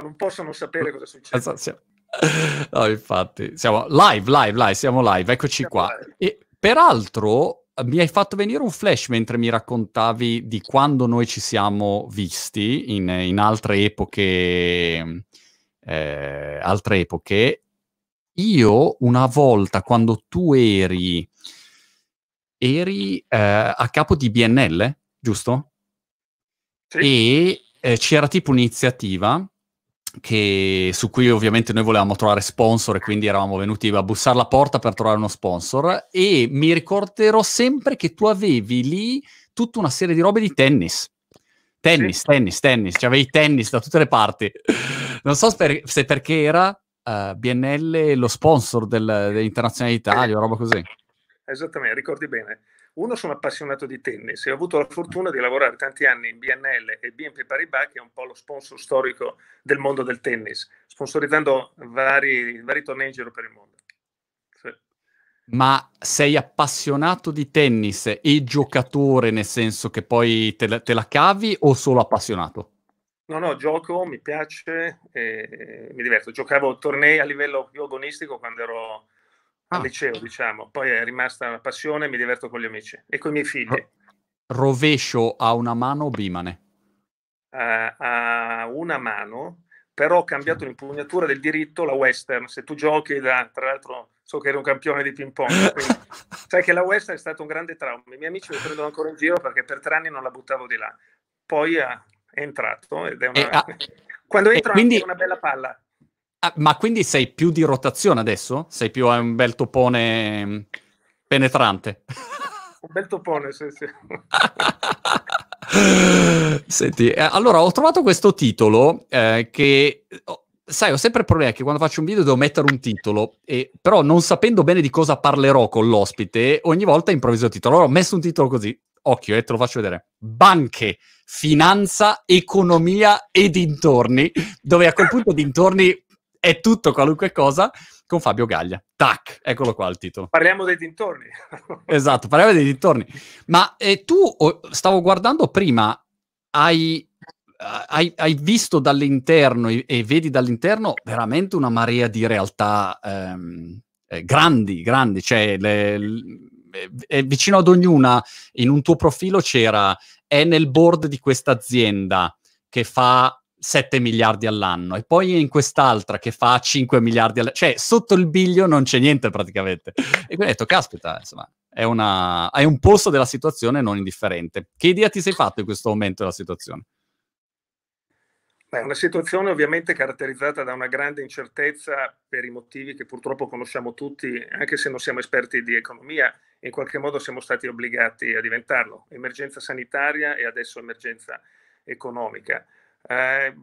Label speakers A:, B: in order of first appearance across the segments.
A: non possono sapere cosa succede.
B: Esatto, No, infatti, siamo live, live, live, siamo live, eccoci siamo qua. Live. E peraltro eh, mi hai fatto venire un flash mentre mi raccontavi di quando noi ci siamo visti in, in altre epoche, mm, eh, altre epoche. Io una volta quando tu eri, eri eh, a capo di BNL, giusto? Sì. E eh, c'era tipo un'iniziativa che, su cui ovviamente noi volevamo trovare sponsor e quindi eravamo venuti a bussare la porta per trovare uno sponsor e mi ricorderò sempre che tu avevi lì tutta una serie di robe di tennis. Tennis, sì. tennis, tennis, cioè avevi tennis da tutte le parti. Non so sper- se perché era uh, eh, BNL lo sponsor del, dell'Internazionale d'Italia, roba così.
A: Esattamente, ricordi bene. Uno, sono appassionato di tennis e ho avuto la fortuna di lavorare tanti anni in BNL e BNP Paribas, che è un po' lo sponsor storico del mondo del tennis, sponsorizzando vari, vari tornei in giro per il mondo.
B: Ma sei appassionato di tennis e giocatore nel senso che poi te la, te la cavi o solo appassionato?
A: No, no, gioco, mi piace, eh, mi diverto. Giocavo tornei a livello più agonistico quando ero al ah. liceo, diciamo. Poi è rimasta la passione, mi diverto con gli amici e con i miei figli. R-
B: rovescio a una mano o bimane?
A: Uh, a una mano, però ho cambiato l'impugnatura del diritto, la western. Se tu giochi da, tra l'altro, so che ero un campione di ping pong, sai che la western è stato un grande trauma. I miei amici mi prendono ancora in giro perché per tre anni non la buttavo di là. Poi uh, è entrato ed è una... Eh, ah, Quando entra eh, quindi... una bella palla.
B: Ah, ma quindi sei più di rotazione adesso? Sei più un bel topone mm, penetrante?
A: un bel topone, sì, sì.
B: Senti, eh, allora ho trovato questo titolo eh, che oh, sai, ho sempre il problema che quando faccio un video devo mettere un titolo, e, però non sapendo bene di cosa parlerò con l'ospite, ogni volta improvviso il titolo. Allora ho messo un titolo così, occhio, e eh, te lo faccio vedere. Banche, finanza, economia e dintorni, dove a quel punto dintorni è tutto qualunque cosa con Fabio Gaglia. Tac, eccolo qua il titolo.
A: Parliamo dei dintorni.
B: esatto, parliamo dei dintorni. Ma eh, tu, oh, stavo guardando prima, hai, eh, hai, hai visto dall'interno e, e, vedi dall'interno veramente una marea di realtà ehm, eh, grandi, grandi, cioè le, le, eh, vicino ad ognuna in un tuo profilo c'era è nel board di questa azienda che fa 7 miliardi all'anno e poi in quest'altra che fa 5 miliardi all'anno, cioè sotto il biglio non c'è niente praticamente. E quindi ho detto, caspita, insomma, è, una... è un posto della situazione non indifferente. Che idea ti sei fatto in questo momento della situazione?
A: Beh, una situazione ovviamente caratterizzata da una grande incertezza per i motivi che purtroppo conosciamo tutti, anche se non siamo esperti di economia, in qualche modo siamo stati obbligati a diventarlo. Emergenza sanitaria e adesso emergenza economica. Eh,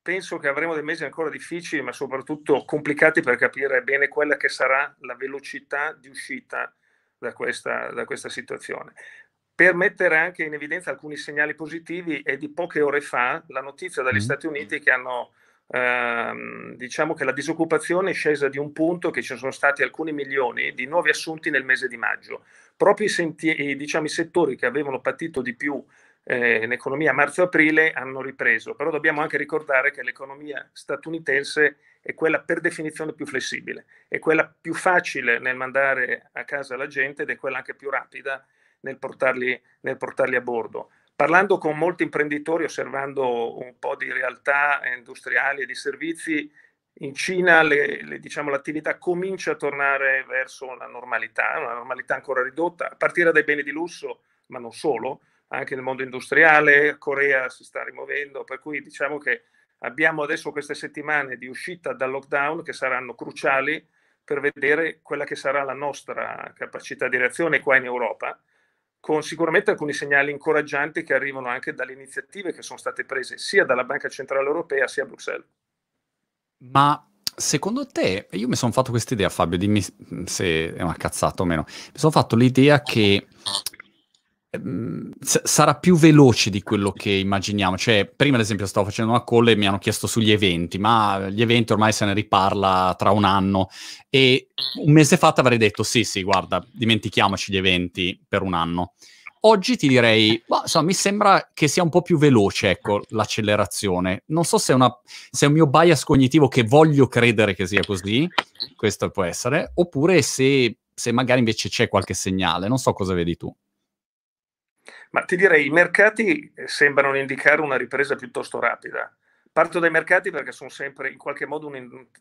A: penso che avremo dei mesi ancora difficili, ma soprattutto complicati per capire bene quella che sarà la velocità di uscita da questa, da questa situazione. Per mettere anche in evidenza alcuni segnali positivi è di poche ore fa la notizia dagli mm. Stati Uniti che hanno ehm, diciamo che la disoccupazione è scesa di un punto che ci sono stati alcuni milioni di nuovi assunti nel mese di maggio. Proprio i, senti- diciamo, i settori che avevano patito di più eh, in economia marzo-aprile hanno ripreso, però dobbiamo anche ricordare che l'economia statunitense è quella per definizione più flessibile, è quella più facile nel mandare a casa la gente ed è quella anche più rapida nel portarli, nel portarli a bordo. Parlando con molti imprenditori, osservando un po' di realtà industriali e di servizi, in Cina le, le, diciamo, l'attività comincia a tornare verso la normalità, una normalità ancora ridotta, a partire dai beni di lusso, ma non solo, anche nel mondo industriale, Corea si sta rimuovendo, per cui diciamo che abbiamo adesso queste settimane di uscita dal lockdown che saranno cruciali per vedere quella che sarà la nostra capacità di reazione qua in Europa, con sicuramente alcuni segnali incoraggianti che arrivano anche dalle iniziative che sono state prese sia dalla Banca Centrale Europea sia a Bruxelles.
B: Ma secondo te, io mi sono fatto questa idea, Fabio, dimmi se è una cazzata o meno, mi sono fatto l'idea che Ehm, sarà più veloce di quello che immaginiamo. Cioè, prima ad esempio stavo facendo una call e mi hanno chiesto sugli eventi, ma gli eventi ormai se ne riparla tra un anno e un mese fa ti avrei detto sì, sì, guarda, dimentichiamoci gli eventi per un anno. Oggi ti direi, bah, insomma, mi sembra che sia un po' più veloce ecco, l'accelerazione. Non so se è, una, se è un mio bias cognitivo che voglio credere che sia così, questo può essere, oppure se, se magari invece c'è qualche segnale. Non so cosa vedi tu.
A: Ma ti direi, i mercati eh, sembrano indicare una ripresa piuttosto rapida. Parto dai mercati perché sono sempre in qualche modo un,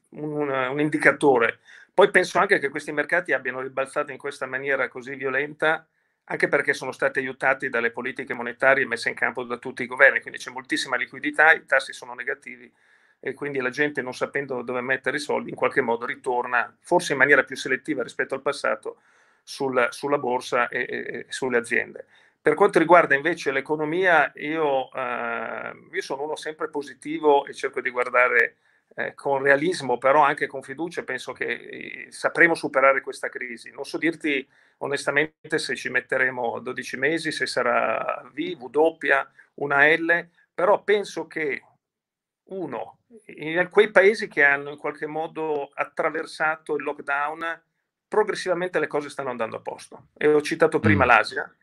A: un, un indicatore. Poi penso anche che questi mercati abbiano ribalzato in questa maniera così violenta anche perché sono stati aiutati dalle politiche monetarie messe in campo da tutti i governi, quindi c'è moltissima liquidità, i tassi sono negativi e quindi la gente non sapendo dove mettere i soldi in qualche modo ritorna, forse in maniera più selettiva rispetto al passato, sulla, sulla borsa e, e, e sulle aziende. Per quanto riguarda invece l'economia, io, eh, io sono uno sempre positivo e cerco di guardare eh, con realismo, però anche con fiducia, penso che eh, sapremo superare questa crisi. Non so dirti onestamente se ci metteremo 12 mesi, se sarà V, W, una L, però penso che uno, in quei paesi che hanno in qualche modo attraversato il lockdown, progressivamente le cose stanno andando a posto. E ho citato prima mm. l'Asia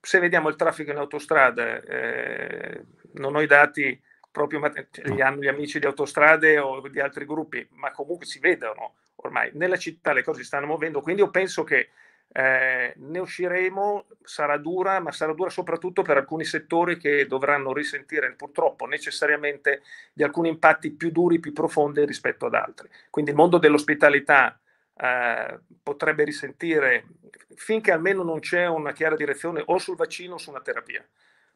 A: se vediamo il traffico in autostrada, eh, non ho i dati proprio, cioè, li hanno gli amici di autostrade o di altri gruppi, ma comunque si vedono ormai. Nella città le cose si stanno muovendo, quindi io penso che eh, ne usciremo, sarà dura, ma sarà dura soprattutto per alcuni settori che dovranno risentire purtroppo necessariamente di alcuni impatti più duri, più profondi rispetto ad altri. Quindi il mondo dell'ospitalità eh, potrebbe risentire finché almeno non c'è una chiara direzione o sul vaccino o su una terapia.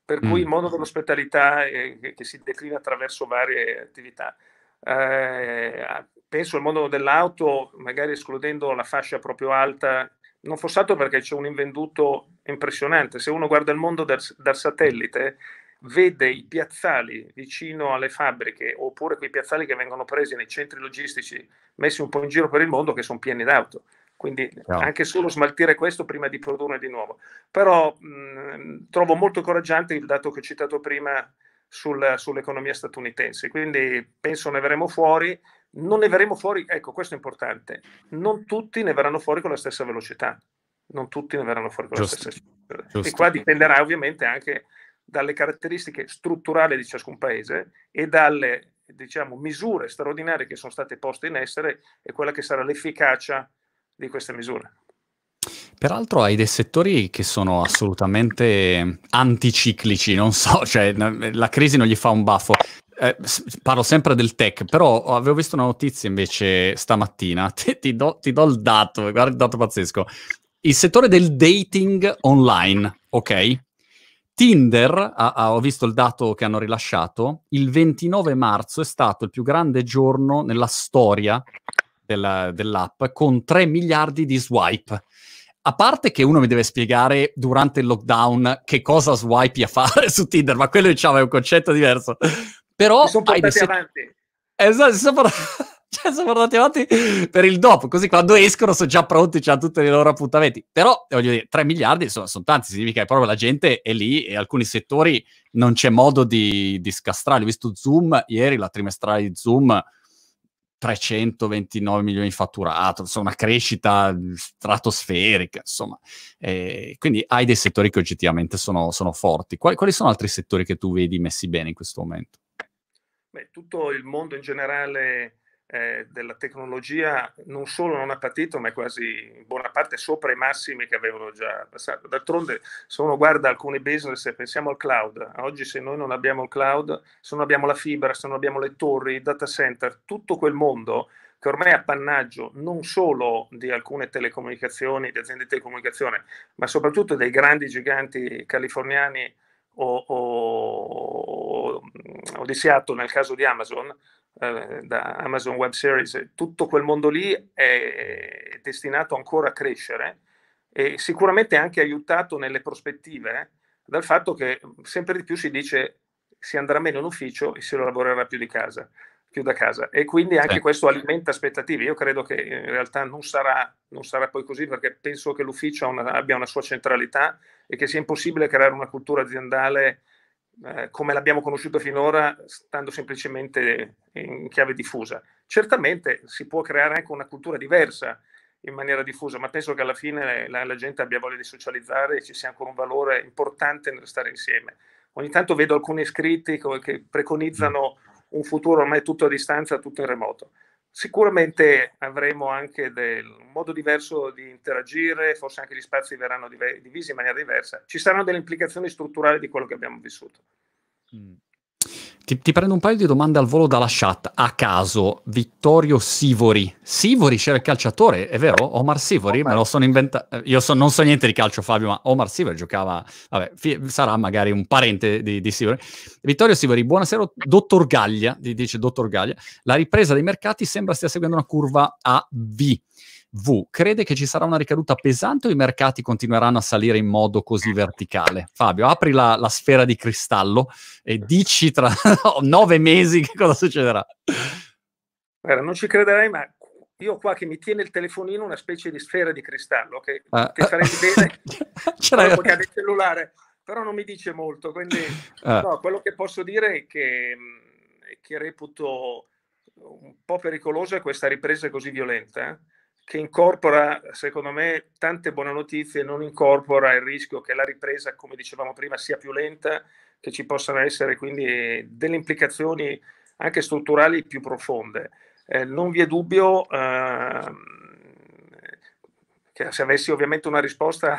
A: Per cui il mm. mondo dell'ospitalità eh, che si declina attraverso varie attività. Eh, penso al mondo dell'auto, magari escludendo la fascia proprio alta, non fosse altro perché c'è un invenduto impressionante. Se uno guarda il mondo dal, dal satellite, vede i piazzali vicino alle fabbriche oppure quei piazzali che vengono presi nei centri logistici messi un po' in giro per il mondo che sono pieni d'auto. Quindi no. anche solo smaltire questo prima di produrre di nuovo. Però mh, mhmm, trovo molto incoraggiante il dato che ho citato prima sul, sull'economia statunitense. Quindi penso ne verremo fuori. Non ne verremo fuori, ecco, questo è importante. Non tutti ne verranno fuori con la stessa velocità. Non tutti ne verranno fuori con Just, la stessa velocità. E qua dipenderà ovviamente anche dalle caratteristiche strutturali di ciascun paese e dalle diciamo, misure straordinarie che sono state poste in essere e quella che sarà l'efficacia di queste misure.
B: Peraltro hai dei settori che sono assolutamente anticiclici, non so, cioè la crisi non gli fa un baffo. Eh, parlo sempre del tech, però avevo visto una notizia invece stamattina, ti, ti, do, ti do il dato, guarda il dato pazzesco. Il settore del dating online, ok? Tinder, ah, ah, ho visto il dato che hanno rilasciato, il 29 marzo è stato il più grande giorno nella storia della, dell'app con 3 miliardi di swipe. A parte che uno mi deve spiegare durante il lockdown che cosa swipe a fare su Tinder, ma quello diciamo è un concetto diverso. Però... Mi sono portati se... avanti. Esatto, sono... cioè, sono andati avanti per il dopo, così quando escono sono già pronti, hanno tutti i loro appuntamenti. Però, eh, voglio dire, 3 miliardi sono, sono tanti, significa che proprio la gente è lì e alcuni settori non c'è modo di, di scastrarli. Ho visto Zoom ieri, la trimestrale di Zoom, 329 milioni di fatturato, insomma, una crescita stratosferica, insomma. Eh, quindi hai dei settori che oggettivamente sono, sono forti. Quali, quali, sono altri settori che tu vedi messi bene in questo momento?
A: Beh, tutto il mondo in generale eh, della tecnologia non solo non ha patito, ma è quasi in buona parte sopra i massimi che avevano già passato. D'altronde, se uno guarda alcuni business, pensiamo al cloud, oggi se noi non abbiamo il cloud, se non abbiamo la fibra, se non abbiamo le torri, i data center, tutto quel mondo che ormai è appannaggio non solo di alcune telecomunicazioni, di aziende di telecomunicazione, ma soprattutto dei grandi giganti californiani o, o, o di Seattle nel caso di Amazon, eh, da Amazon Web Series, tutto quel mondo lì è destinato ancora a crescere e sicuramente anche aiutato nelle prospettive dal fatto che sempre di più si dice si andrà meno in ufficio e si lavorerà più di casa, più da casa. E quindi anche eh. questo alimenta aspettative. Io credo che in realtà non sarà, non sarà poi così perché penso che l'ufficio una, abbia una sua centralità e che sia impossibile creare una cultura aziendale eh, come l'abbiamo conosciuto finora, stando semplicemente in chiave diffusa. Certamente si può creare anche una cultura diversa in maniera diffusa, ma penso che alla fine la, la gente abbia voglia di socializzare e ci sia ancora un valore importante nel stare insieme. Ogni tanto vedo alcuni iscritti che preconizzano mm. un futuro ormai tutto a distanza, tutto in remoto. Sicuramente avremo anche del, un modo diverso di interagire, forse anche gli spazi verranno div- divisi in maniera diversa. Ci saranno delle implicazioni strutturali di quello che abbiamo vissuto. Mm.
B: Ti, ti, prendo un paio di domande al volo dalla chat. A caso, Vittorio Sivori. Sivori c'era il calciatore, è vero? Omar Sivori? Omar. Me lo sono inventato. Io so, non so niente di calcio, Fabio, ma Omar Sivori giocava. Vabbè, fi- sarà magari un parente di, di, Sivori. Vittorio Sivori, buonasera, dottor Gaglia. Dice dottor Gaglia. La ripresa dei mercati sembra stia seguendo una curva a V V. Crede che ci sarà una ricaduta pesante o i mercati continueranno a salire in modo così verticale? Fabio, apri la, la sfera di cristallo e dici tra nove mesi che cosa succederà.
A: Guarda, non ci crederai, ma io qua che mi tiene il telefonino una specie di sfera di cristallo che, ah. che eh. farei bene c'era che il cellulare però non mi dice molto quindi ah. no, quello che posso dire è che, che reputo un po' pericolosa questa ripresa così violenta che incorpora, secondo me, tante buone notizie, non incorpora il rischio che la ripresa, come dicevamo prima, sia più lenta, che ci possano essere quindi delle implicazioni anche strutturali più profonde. Eh, non vi è dubbio eh, che se avessi ovviamente una risposta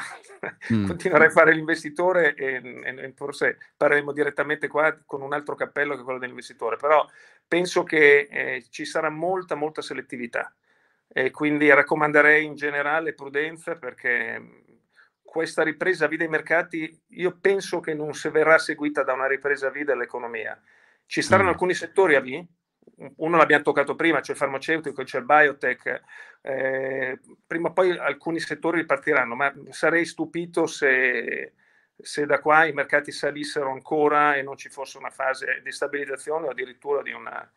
C: mm. continuerei a fare
A: l'investitore e, e, e, forse parleremo direttamente qua con un altro cappello che quello dell'investitore, però penso che eh, ci sarà molta, molta selettività e quindi raccomanderei in generale prudenza perché mhmm, questa ripresa via dei mercati io penso che non si verrà seguita da una ripresa via dell'economia. Ci saranno mm. alcuni settori a via, uno l'abbiamo toccato prima, c'è cioè il farmaceutico, c'è cioè il biotech, eh, prima o poi alcuni settori ripartiranno, ma sarei stupito se, se, da qua i mercati salissero ancora e non ci fosse una fase di stabilizzazione o addirittura di una,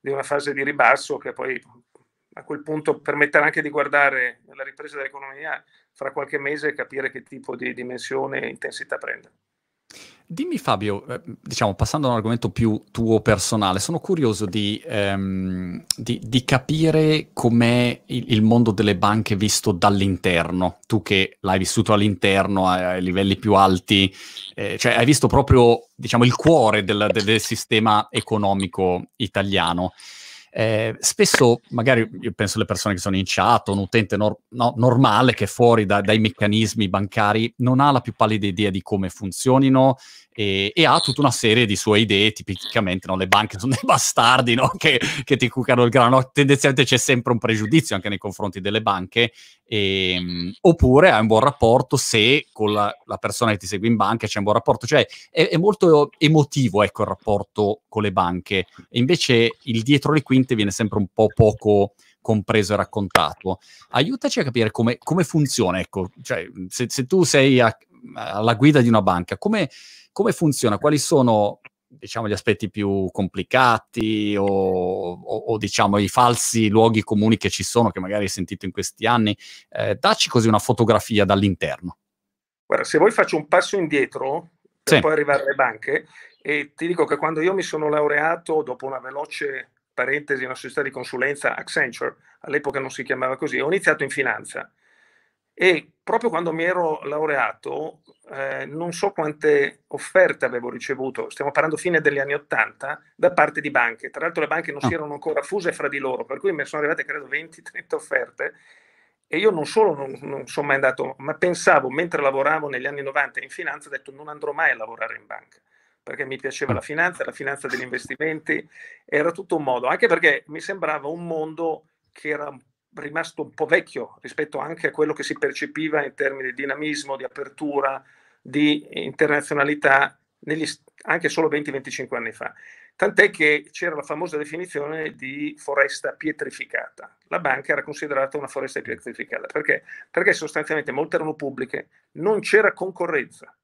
A: di una fase di ribasso che poi a quel punto permetterà anche di guardare la ripresa dell'economia fra qualche mese e capire che tipo di dimensione e intensità prende.
B: Dimmi Fabio, eh, diciamo passando ad un argomento più tuo personale, sono curioso di, ehm, di, di capire com'è il, il, mondo delle banche visto dall'interno, tu che l'hai vissuto all'interno ai, a livelli più alti, eh, cioè hai visto proprio diciamo, il cuore del, del sistema economico italiano eh, spesso magari io penso alle persone che sono in chat, un utente nor- no, normale che è fuori da, dai meccanismi bancari non ha la più pallida idea di come funzionino e, e, ha tutta una serie di sue idee, tipicamente no? le banche sono dei bastardi no? che, che, ti cucano il grano, tendenzialmente c'è sempre un pregiudizio anche nei confronti delle banche, e, ehm, oppure hai un buon rapporto se con la, la, persona che ti segue in banca c'è un buon rapporto, cioè è, è molto emotivo ecco, il rapporto con le banche, e invece il dietro le quinte viene sempre un po' poco compreso e raccontato. Aiutaci a capire come, come funziona, ecco, cioè, se, se, tu sei a, alla guida di una banca, come, come funziona? Quali sono diciamo, gli aspetti più complicati o, o, o diciamo, i falsi luoghi comuni che ci sono, che magari hai sentito in questi anni? Eh, dacci così una fotografia dall'interno.
A: Guarda, se vuoi faccio un passo indietro per sì. poi arrivare alle banche e ti dico che quando io mi sono laureato dopo una veloce parentesi in una società di consulenza Accenture, all'epoca non si chiamava così, ho iniziato in finanza e proprio quando mi ero laureato eh, non so quante offerte avevo ricevuto, stiamo parlando fine degli anni Ottanta, da parte di banche. Tra l'altro le banche non ah. si erano ancora fuse fra di loro, per cui mi sono arrivate credo 20-30 offerte e io non solo non, non, sono mai andato, ma pensavo mentre lavoravo negli anni 90 in finanza, ho detto non andrò mai a lavorare in banca perché mi piaceva ah. la finanza, la finanza degli investimenti, era tutto un modo, anche perché mi sembrava un mondo che era un rimasto un po' vecchio rispetto anche a quello che si percepiva in termini di dinamismo, di apertura, di internazionalità negli, anche solo 20-25 anni fa. Tant'è che c'era la famosa definizione di foresta pietrificata. La banca era considerata una foresta pietrificata perché? Perché sostanzialmente molte erano pubbliche, non c'era concorrenza.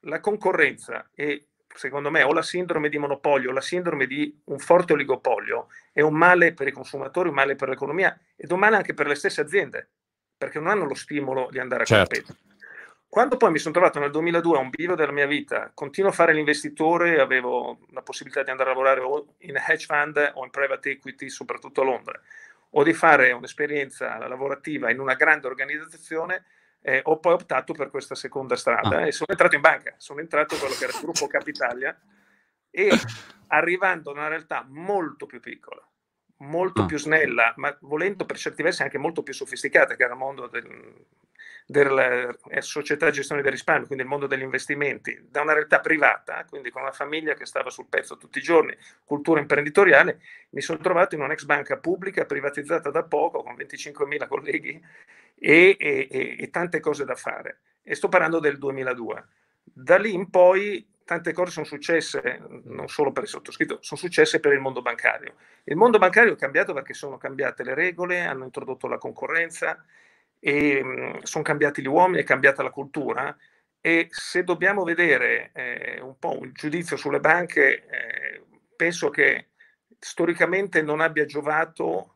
A: La concorrenza e secondo me, o la sindrome di monopolio, o la sindrome di un forte oligopolio è un male per i consumatori, un male per l'economia ed un male anche per le stesse aziende, perché non hanno lo stimolo di andare a certo. Quando poi mi sono trovato nel 2002 a un bivio della mia vita, continuo a fare l'investitore, avevo la possibilità di andare a lavorare o in hedge fund o in private equity, soprattutto a Londra, o di fare un'esperienza lavorativa in una grande organizzazione, eh, ho poi optato per questa seconda strada ah. e sono entrato in banca, sono entrato in quello che era il gruppo Capitalia e arrivando a una realtà molto più piccola, molto ah. più snella, ma volendo per certi versi anche molto più sofisticata, che era il mondo del, della eh, società di gestione del risparmio, quindi il mondo degli investimenti, da una realtà privata, quindi con una famiglia che stava sul pezzo tutti i giorni, cultura imprenditoriale, mi sono trovato in un'ex banca pubblica privatizzata da poco, con 25.000 colleghi, e, e, e tante cose da fare. E sto parlando del 2002. Da lì in poi tante cose sono successe, non solo per il sottoscritto, sono successe per il mondo bancario. Il mondo bancario è cambiato perché sono cambiate le regole, hanno introdotto la concorrenza, e, mm, sono cambiati gli uomini, è cambiata la cultura e se dobbiamo vedere eh, un po' un giudizio sulle banche, eh, penso che storicamente non abbia giovato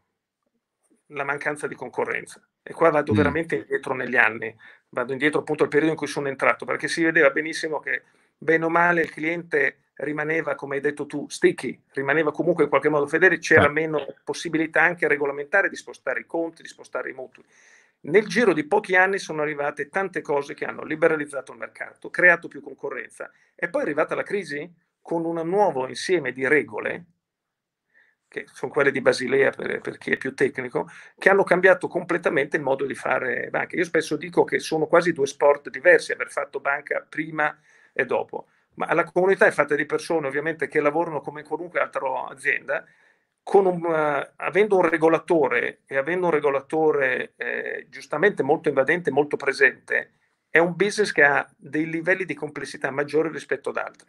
A: la mancanza di concorrenza. E qua vado mm. veramente indietro negli anni, vado indietro appunto al periodo in cui sono entrato, perché si vedeva benissimo che bene o male il cliente rimaneva, come hai detto tu, sticky, rimaneva comunque in qualche modo fedele, c'era sì. Certo. meno possibilità anche regolamentare di spostare i conti, di spostare i mutui. Nel giro di pochi anni sono arrivate tante cose che hanno liberalizzato il mercato, creato più concorrenza e poi è arrivata la crisi con un nuovo insieme di regole che sono quelle di Basilea per, per, chi è più tecnico, che hanno cambiato completamente il modo di fare banca. Io spesso dico che sono quasi due sport diversi aver fatto banca prima e dopo, ma la comunità è fatta di persone ovviamente che lavorano come in qualunque altra azienda, un, uh, avendo un regolatore e avendo un regolatore eh, giustamente molto invadente, molto presente, è un business che ha dei livelli di complessità maggiori rispetto ad altri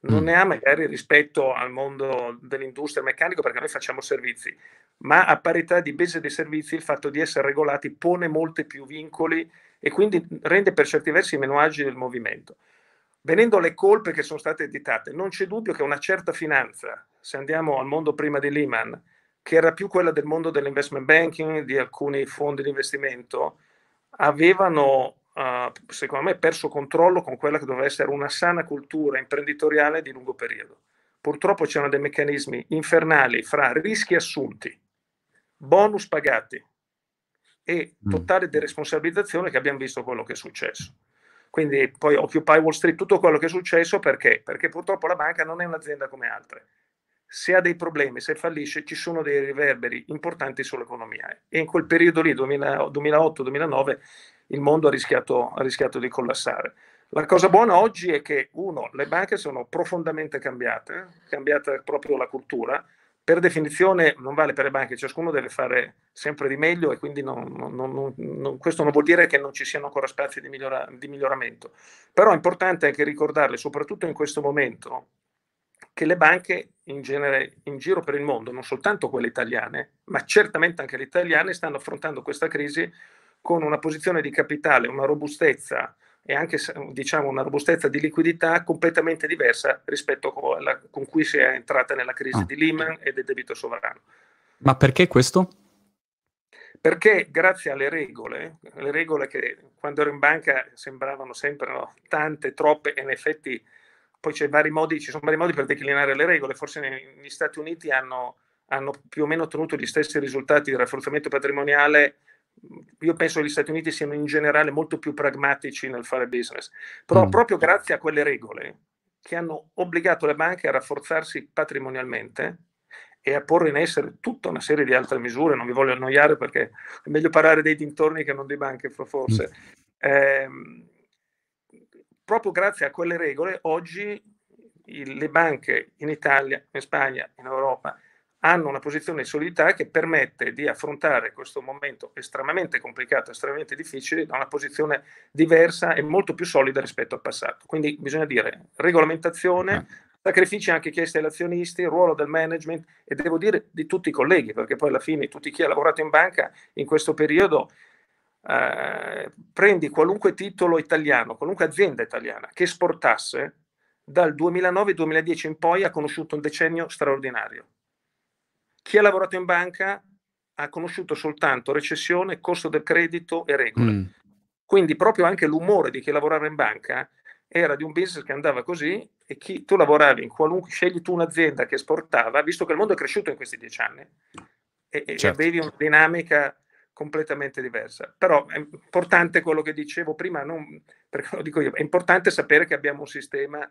A: non mm. ne ha magari rispetto al mondo dell'industria meccanica perché noi facciamo servizi, ma a parità di base dei servizi il fatto di essere regolati pone molti più vincoli e quindi rende per certi versi meno agile il movimento. Venendo alle colpe che sono state editate, non c'è dubbio che una certa finanza, se andiamo al mondo prima di Lehman, che era più quella del mondo dell'investment banking, di alcuni fondi di investimento, avevano secondo me, perso controllo con quella che doveva essere una sana cultura imprenditoriale di lungo periodo. Purtroppo c'erano dei meccanismi infernali fra rischi assunti, bonus pagati e mm. totale deresponsabilizzazione che abbiamo visto quello che è successo. Quindi poi Occupy Wall Street, tutto quello che è successo perché? Perché purtroppo la banca non è un'azienda come altre. Se ha dei problemi, se fallisce, ci sono dei riverberi importanti sull'economia. E in quel periodo lì, 2008-2009, il mondo ha rischiato, ha rischiato di collassare. La cosa buona oggi è che, uno, le banche sono profondamente cambiate, cambiata proprio la cultura. Per definizione non vale per le banche, ciascuno deve fare sempre di meglio e quindi non, non, non, questo non vuol dire che non ci siano ancora spazi di, migliora, di miglioramento. Però è importante anche ricordarle, soprattutto in questo momento, che le banche in genere in giro per il mondo, non soltanto quelle italiane, ma certamente anche le italiane, stanno affrontando questa crisi con una posizione di capitale, una robustezza e anche diciamo, una robustezza di liquidità completamente diversa rispetto a quella con cui si è entrata nella crisi ah. di Lehman e del debito sovrano. Ma
B: perché questo?
A: Perché grazie alle regole, le regole che quando ero in banca sembravano sempre no, tante, troppe e in effetti poi c'è vari modi, ci sono vari modi per declinare le regole, forse negli Stati Uniti hanno hanno più o meno ottenuto gli stessi risultati di rafforzamento patrimoniale io penso che gli Stati Uniti siano in generale molto più pragmatici nel fare business, però mm. proprio grazie a quelle regole che hanno obbligato le banche a rafforzarsi patrimonialmente e a porre in essere tutta una serie di altre misure, non vi voglio annoiare perché è meglio parlare dei dintorni che non di banche forse, eh, proprio grazie a quelle regole oggi il, le banche in Italia, in Spagna, in Europa hanno una posizione di solidità che permette di affrontare questo momento estremamente complicato, estremamente difficile, da una posizione diversa e molto più solida rispetto al passato. Quindi bisogna dire regolamentazione, eh. sacrifici anche chiesti agli azionisti, ruolo del management e devo dire di tutti i colleghi, perché poi alla fine tutti chi ha lavorato in banca in questo periodo eh, prendi qualunque titolo italiano, qualunque azienda italiana che esportasse, dal 2009-2010 in poi ha conosciuto un decennio straordinario chi ha lavorato in banca ha conosciuto soltanto recessione, costo del credito e regole. Mm. Quindi proprio anche l'umore di chi lavorava in banca era di un business che andava così e chi tu lavoravi in qualunque, scegli tu un'azienda che esportava, visto che il mondo è cresciuto in questi dieci anni e, certo. avevi una dinamica completamente diversa. Però è importante quello che dicevo prima, non, perché lo dico io, è importante sapere che abbiamo un sistema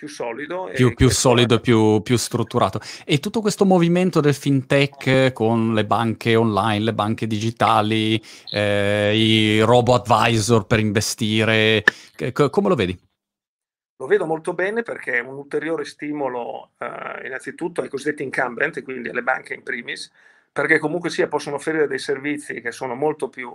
A: più solido. Più,
B: più solido e più, più, strutturato. E tutto questo movimento del fintech con le banche online, le banche digitali, eh, i robo-advisor per investire, c- come lo vedi?
A: Lo vedo molto bene perché è un ulteriore stimolo eh, innanzitutto ai cosiddetti incumbent, quindi alle banche in primis, perché comunque sia possono offrire dei servizi che sono molto più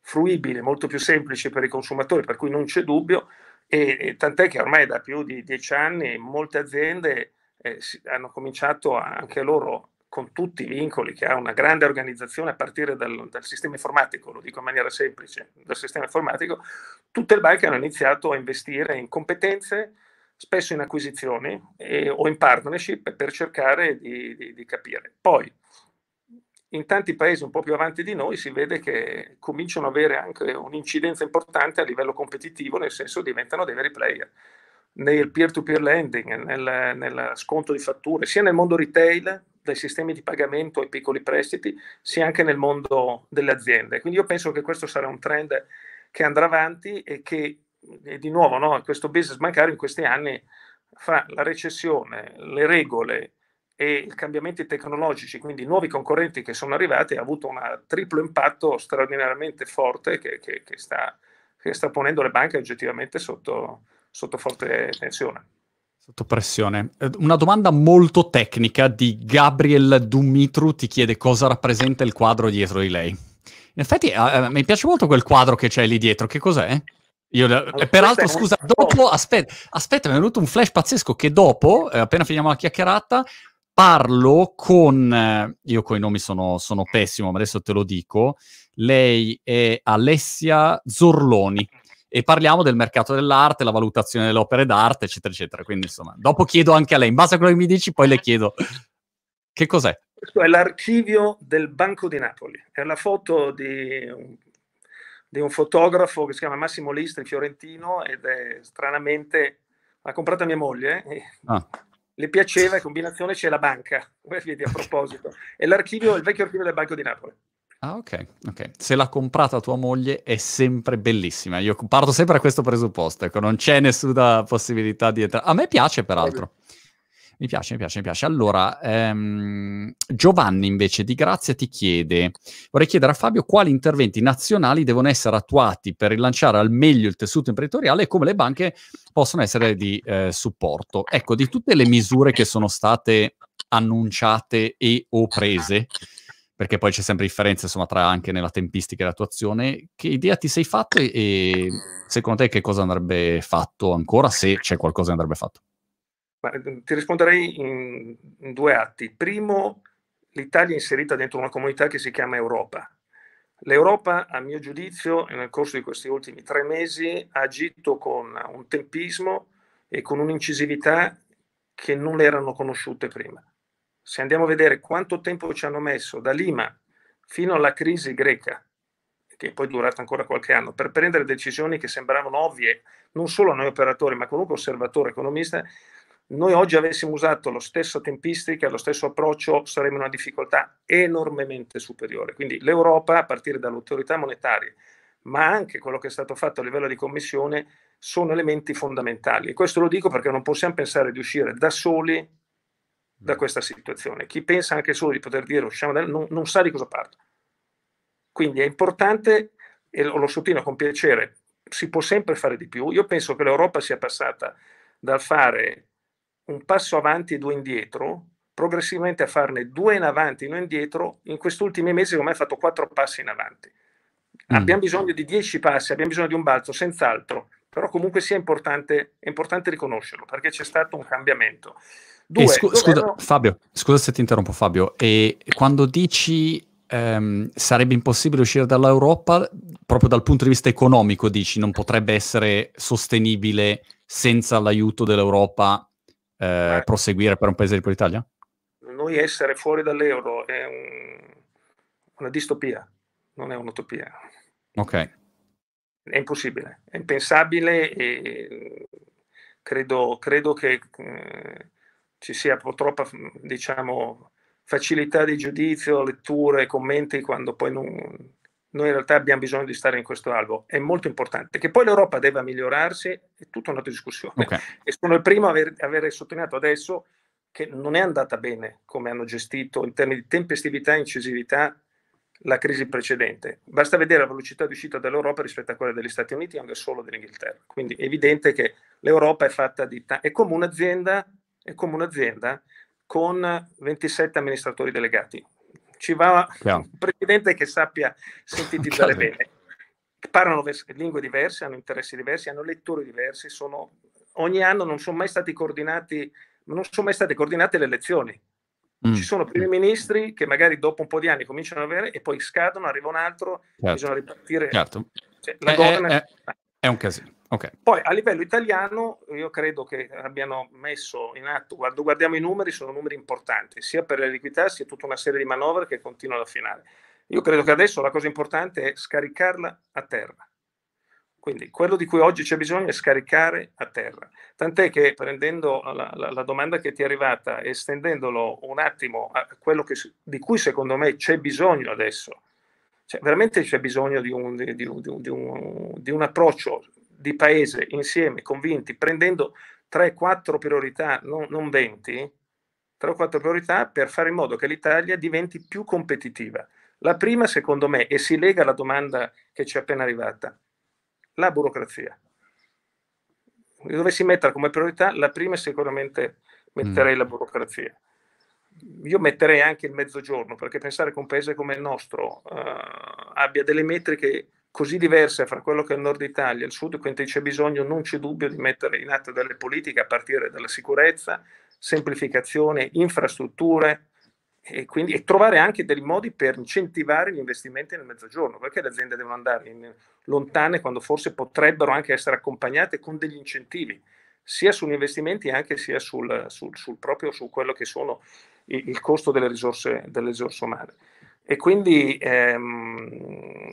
A: fruibili, molto più semplici per i consumatori, per cui non c'è dubbio e, e tant'è che ormai da più di dieci anni molte aziende eh, hanno cominciato a, anche loro con tutti i vincoli che ha una grande organizzazione a partire dal, dal, sistema informatico, lo dico in maniera semplice, dal sistema informatico, tutte le banche hanno iniziato a investire in competenze, spesso in acquisizioni eh, o in partnership per cercare di, di, di capire. Poi in tanti paesi un po' più avanti di noi si vede che cominciano ad avere anche un'incidenza importante a livello competitivo, nel senso diventano dei veri player nel peer-to-peer lending, nel, nel, sconto di fatture, sia nel mondo retail, dai sistemi di pagamento ai piccoli prestiti, sia anche nel mondo delle aziende. Quindi io penso che questo sarà un trend che andrà avanti e che, e di nuovo, no, questo business bancario in questi anni fra la recessione, le regole, e i cambiamenti tecnologici, quindi nuovi concorrenti che sono arrivati, ha avuto un triplo impatto straordinariamente forte che, che, che, sta, che sta, ponendo le banche oggettivamente sotto, sotto forte tensione.
B: Sotto pressione. Una domanda molto tecnica di Gabriel Dumitru ti chiede cosa rappresenta il quadro dietro di lei. In effetti eh, eh mi piace molto quel quadro che c'è lì dietro, che cos'è? Io, allora, peraltro, scusa, dopo, aspetta, aspetta, mi è venuto un flash pazzesco che dopo, eh, appena finiamo la chiacchierata, Parlo con, eh, io con i nomi sono, sono pessimo, ma adesso te lo dico, lei è Alessia Zorloni e parliamo del mercato dell'arte, la valutazione delle opere d'arte, eccetera, eccetera. Quindi insomma, dopo chiedo anche a lei, in base a quello che mi dici, poi le chiedo che cos'è.
A: Questo è l'archivio del Banco di Napoli, è la foto di un, di un fotografo che si chiama Massimo Listri, fiorentino, ed è stranamente l'ha comprata mia moglie. Eh, ah le piaceva in combinazione c'è la banca, vedi a proposito, è l'archivio, il vecchio archivio del Banco di Napoli.
B: Ah, ok, ok. Se l'ha comprata tua moglie è sempre bellissima. Io parto sempre a questo presupposto, ecco, non c'è nessuna possibilità di entrare. A me piace, peraltro. Sì. Mi piace, mi piace, mi piace. Allora, ehm, Giovanni invece di Grazia ti chiede, vorrei chiedere a Fabio quali interventi nazionali devono essere attuati per rilanciare al meglio il tessuto imprenditoriale e come le banche possono essere di eh, supporto. Ecco, di tutte le misure che sono state annunciate e o prese, perché poi c'è sempre differenza insomma, tra anche nella tempistica e l'attuazione, che idea ti sei fatta e secondo te che cosa andrebbe fatto ancora se c'è qualcosa che andrebbe fatto?
A: Ma ehm, ti risponderei in, in due atti. Primo, l'Italia è inserita dentro una comunità che si chiama Europa. L'Europa, a mio giudizio, nel corso di questi ultimi tre mesi ha agito con un tempismo e con un'incisività che non le erano conosciute prima. Se andiamo a vedere quanto tempo ci hanno messo da Lima fino alla crisi greca, che poi è durata ancora qualche anno, per prendere decisioni che sembravano ovvie non solo a noi operatori, ma qualunque osservatore economista, noi oggi avessimo usato la stessa tempistica, lo stesso approccio, saremmo in una difficoltà enormemente superiore. Quindi l'Europa, a partire dall'autorità monetaria, ma anche quello che è stato fatto a livello di commissione, sono elementi fondamentali. E questo lo dico perché non possiamo pensare di uscire da soli da mm. questa situazione. Chi pensa anche solo di poter dire usciamo da non, non sa di cosa parla. Quindi è importante, e lo, lo sottolineo con piacere, si può sempre fare di più. Io penso che l'Europa sia passata dal fare un passo avanti e due indietro, progressivamente a farne due in avanti e uno indietro, in questi ultimi mesi secondo me ha fatto quattro passi in avanti. Mm. Abbiamo bisogno di dieci passi, abbiamo bisogno di un balzo, senz'altro, però comunque sia importante, è importante riconoscerlo perché c'è stato un cambiamento. Due, scu- scusa,
B: Fabio, scusa se ti interrompo Fabio, e quando dici ehm, sarebbe impossibile uscire dall'Europa, proprio dal punto di vista economico dici non potrebbe essere sostenibile senza l'aiuto dell'Europa eh, eh, proseguire per un paese tipo l'Italia?
A: Noi essere fuori dall'euro è un, una distopia, non è un'utopia. Ok. È impossibile, è impensabile e credo, credo che eh, ci sia troppa, diciamo, facilità di giudizio, letture, commenti quando poi non noi in realtà abbiamo bisogno di stare in questo albo, è molto importante. Che poi l'Europa debba migliorarsi è tutta un'altra discussione. Okay. E sono il primo a aver, aver, sottolineato adesso che non è andata bene come hanno gestito in termini di tempestività e incisività la crisi precedente. Basta vedere la velocità di uscita dell'Europa rispetto a quella degli Stati Uniti e anche solo dell'Inghilterra. Quindi è evidente che l'Europa è fatta di... Ta- è come un'azienda, è come un'azienda con 27 amministratori delegati ci va Chiaro. un presidente che sappia sintetizzare Chiaro. bene. Parlano vers- lingue diverse, hanno interessi diversi, hanno letture diverse, sono, ogni anno non sono mai stati coordinati, non sono mai state coordinate le elezioni. Mm. Ci sono primi ministri che magari dopo un po' di anni cominciano ad avere e poi scadono, arriva un altro, certo. bisogna ripartire. Certo. Cioè, la è, governance... è,
B: è, è un casino. Okay.
A: Poi a livello italiano io credo che abbiano messo in atto, guardo, guardiamo i numeri, sono numeri importanti, sia per l'eliquità sia tutta una serie di manovre che continuano alla finale. Io credo che adesso la cosa importante è scaricarla a terra. Quindi quello di cui oggi c'è bisogno è scaricare a terra. Tant'è che prendendo la, la, la domanda che ti è arrivata e estendendolo un attimo a quello che, di cui secondo me c'è bisogno adesso, cioè, veramente c'è bisogno di un, di, di, un, un, di un approccio di paese insieme, convinti, prendendo 3-4 priorità, non, non 20, 3-4 priorità per fare in modo che l'Italia diventi più competitiva. La prima, secondo me, e si lega alla domanda che ci è appena arrivata, la burocrazia. Dovessi mettere come priorità, la prima sicuramente metterei mm. la burocrazia. Io metterei anche il mezzogiorno, perché pensare che un paese come il nostro uh, abbia delle metriche così diversa fra quello che è il nord Italia e il sud, quindi c'è bisogno, non c'è dubbio, di mettere in atto delle politiche a partire dalla sicurezza, semplificazione, infrastrutture e, quindi, e trovare anche dei modi per incentivare gli investimenti nel mezzogiorno, perché le aziende devono andare in, lontane quando forse potrebbero anche essere accompagnate con degli incentivi, sia sugli investimenti anche sia sul, sul, sul proprio, su quello che sono il, il costo delle risorse, delle risorse umane. E quindi ehm,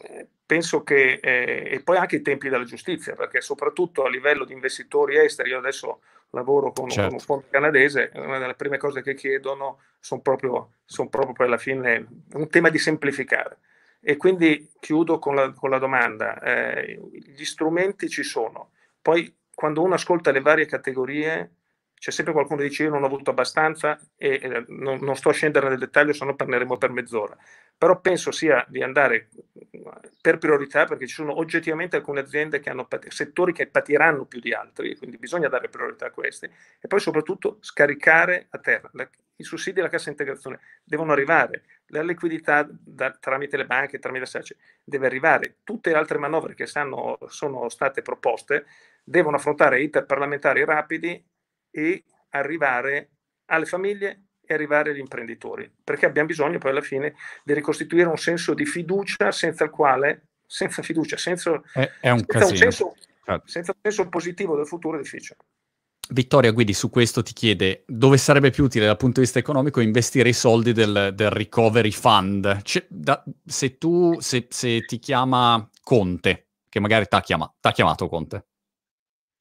A: penso che, eh, e poi anche i tempi della giustizia, perché soprattutto a livello di investitori esteri, io adesso lavoro con, certo. con un fondo canadese, una delle prime cose che chiedono sono proprio, son proprio poi alla fine un tema di semplificare. E quindi chiudo con la, con la domanda, eh, gli strumenti ci sono, poi quando uno ascolta le varie categorie c'è sempre qualcuno che dice io non ho avuto abbastanza e, e eh, non, non, sto a scendere nel dettaglio, se no parleremo per mezz'ora. Però penso sia di andare eh, per priorità perché ci sono oggettivamente alcune aziende che hanno settori che patiranno più di altri, quindi bisogna dare priorità a queste. E poi soprattutto scaricare a terra. La, I sussidi alla cassa integrazione devono arrivare, la liquidità da, tramite le banche, tramite la SACE deve arrivare. Tutte le altre manovre che stanno, sono state proposte devono affrontare iter parlamentari rapidi e arrivare alle famiglie e arrivare agli imprenditori, perché abbiamo bisogno poi alla fine di ricostituire un senso di fiducia senza il quale, senza fiducia, senza,
C: è,
B: è un, senza un, senso,
A: certo. senza un senso positivo del futuro è difficile.
B: Vittoria Guidi su questo ti chiede dove sarebbe più utile dal punto di vista economico investire i soldi del, del recovery fund. Da, se tu, se, se, ti chiama Conte, che magari ti ha chiama, chiamato Conte,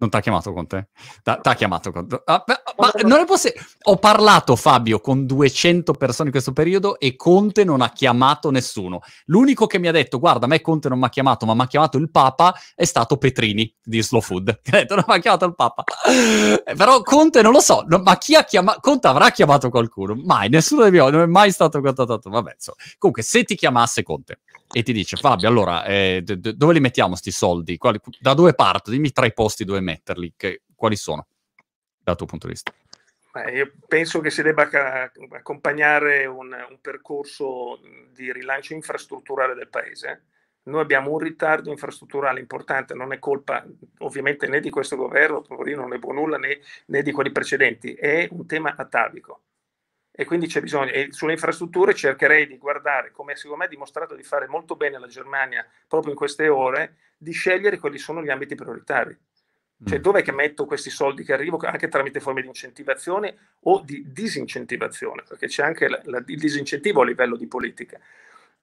B: non ti ha chiamato con Conte? T'ha chiamato con Ah, ma non è possibile. Ho parlato, Fabio, con 200 persone in questo periodo e Conte non ha chiamato nessuno. L'unico che mi ha detto, guarda, a me Conte non mi ha chiamato, ma mi ha chiamato il Papa, è stato Petrini di Slow Food. Che ha detto, non mi ha chiamato il Papa. Eh, però Conte non lo so, no, ma chi ha chiamato? Conte avrà chiamato qualcuno? Mai, nessuno dei miei, non è mai stato contattato. Vabbè, insomma. Comunque, se ti chiamasse Conte e ti dice, Fabio, allora, eh, d- d- dove li mettiamo sti soldi? Quali- da dove parto? Dimmi tra i posti dove metterli, che- quali sono? dal tuo punto di
A: vista? Beh, io penso che si debba accompagnare un, un, percorso di rilancio infrastrutturale del paese. Noi abbiamo un ritardo infrastrutturale importante, non è colpa ovviamente né di questo governo, io non ne buon nulla, né, né di quelli precedenti, è un tema atavico e quindi c'è bisogno, e sulle infrastrutture cercherei di guardare, come secondo me ha dimostrato di fare molto bene la Germania proprio in queste ore, di scegliere quali sono gli ambiti prioritari. Cioè, mm. dov'è che metto questi soldi che arrivo anche tramite forme di incentivazione o di disincentivazione? Perché c'è anche la, la, il disincentivo a livello di politica.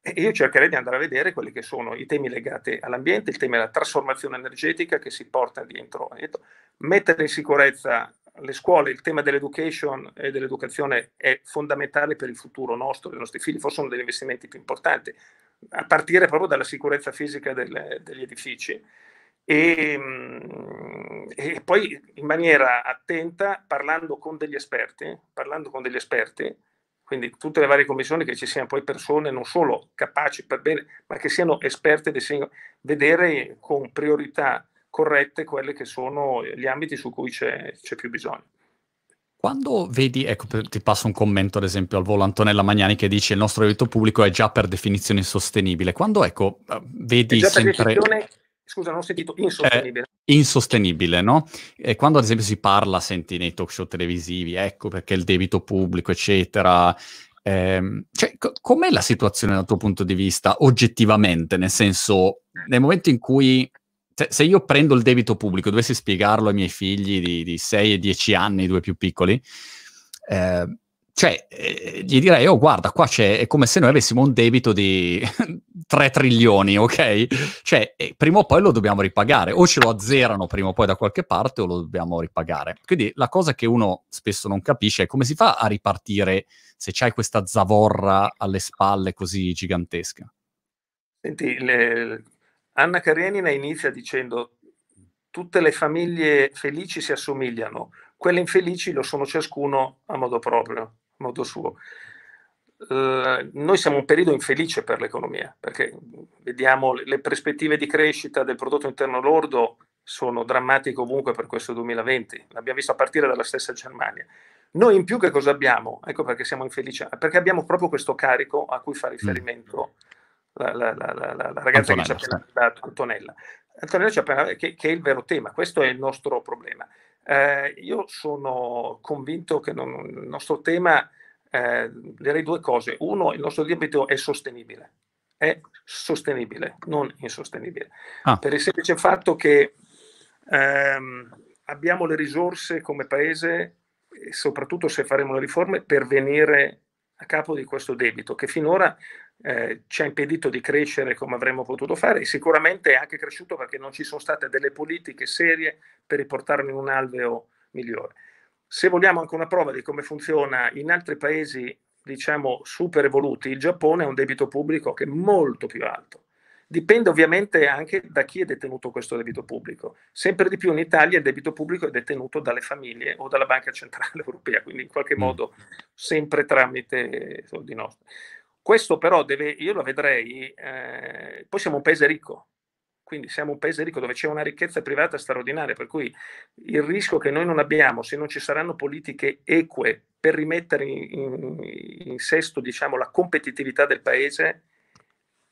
A: E io cercherei di andare a vedere quelli che sono i temi legati all'ambiente, il tema della trasformazione energetica che si porta dietro. Mettere in sicurezza le scuole, il tema dell'education e dell'educazione è fondamentale per il futuro nostro, dei nostri figli, forse uno degli investimenti più importanti, a partire proprio dalla sicurezza fisica delle, degli edifici e, mm, e, poi in maniera attenta, parlando con degli esperti, parlando con degli esperti, quindi tutte le varie commissioni, che ci siano poi persone non solo capaci per bene, ma che siano esperte di singolo, vedere con priorità corrette quelli che sono gli ambiti su cui c'è, c'è più bisogno.
B: Quando vedi, ecco, ti passo un commento ad esempio al volo Antonella Magnani che dice il nostro aiuto pubblico è già per definizione insostenibile. Quando ecco, eh, vedi sempre
A: scusa, non ho sentito, eh, insostenibile.
B: Eh, insostenibile, no? E quando ad esempio si parla, senti nei talk show televisivi, ecco perché il debito pubblico, eccetera. Ehm, cioè, co- com'è la situazione dal tuo punto di vista oggettivamente? Nel senso, nel momento in cui se io prendo il debito pubblico, dovessi spiegarlo ai miei figli di, di 6 e 10 anni, i due più piccoli, eh, cioè, eh, gli direi, oh guarda, qua c'è, è come se noi avessimo un debito di 3 trilioni, ok? Cioè, eh, prima o poi lo dobbiamo ripagare, o ce lo azzerano prima o poi da qualche parte o lo dobbiamo ripagare. Quindi la cosa che uno spesso non capisce è come si fa a ripartire se c'hai questa zavorra alle spalle così gigantesca.
A: Senti, le... Anna Karenina inizia dicendo tutte le famiglie felici si assomigliano, quelle infelici lo sono ciascuno a modo proprio, a modo suo. Eh, noi siamo un periodo infelice per l'economia, perché vediamo le prospettive di crescita del prodotto interno lordo sono drammatiche ovunque per questo 2020, l'abbiamo visto a partire dalla stessa Germania. Noi in più che cosa abbiamo? Ecco perché siamo infelici, perché abbiamo proprio questo carico a cui fa riferimento mm. la, la, la, la ragazza Antonella, che ci ha appena dato, Antonella. Antonella ci ha appena che, che è il vero tema, questo è il nostro problema. Eh, io sono convinto che non, il nostro tema eh, direi due cose. Uno, il nostro debito è sostenibile, è sostenibile, non insostenibile, ah. per il semplice fatto che ehm, abbiamo le risorse come paese, soprattutto se faremo le riforme, per venire a capo di questo debito che finora eh, ci ha impedito di crescere come avremmo potuto fare e sicuramente è anche cresciuto perché non ci sono state delle politiche serie per riportarlo in un alveo migliore. Se vogliamo anche una prova di come funziona in altri paesi, diciamo, super evoluti, il Giappone ha un debito pubblico che è molto più alto. Dipende ovviamente anche da chi è detenuto questo debito pubblico. Sempre di più in Italia il debito pubblico è detenuto dalle famiglie o dalla Banca Centrale Europea, quindi in qualche mm. modo sempre tramite soldi nostri. Questo però deve, io lo vedrei, eh, poi siamo un paese ricco, quindi siamo un paese ricco dove c'è una ricchezza privata straordinaria, per cui il rischio che noi non abbiamo, se non ci saranno politiche eque per rimettere in, in, in sesto diciamo, la competitività del paese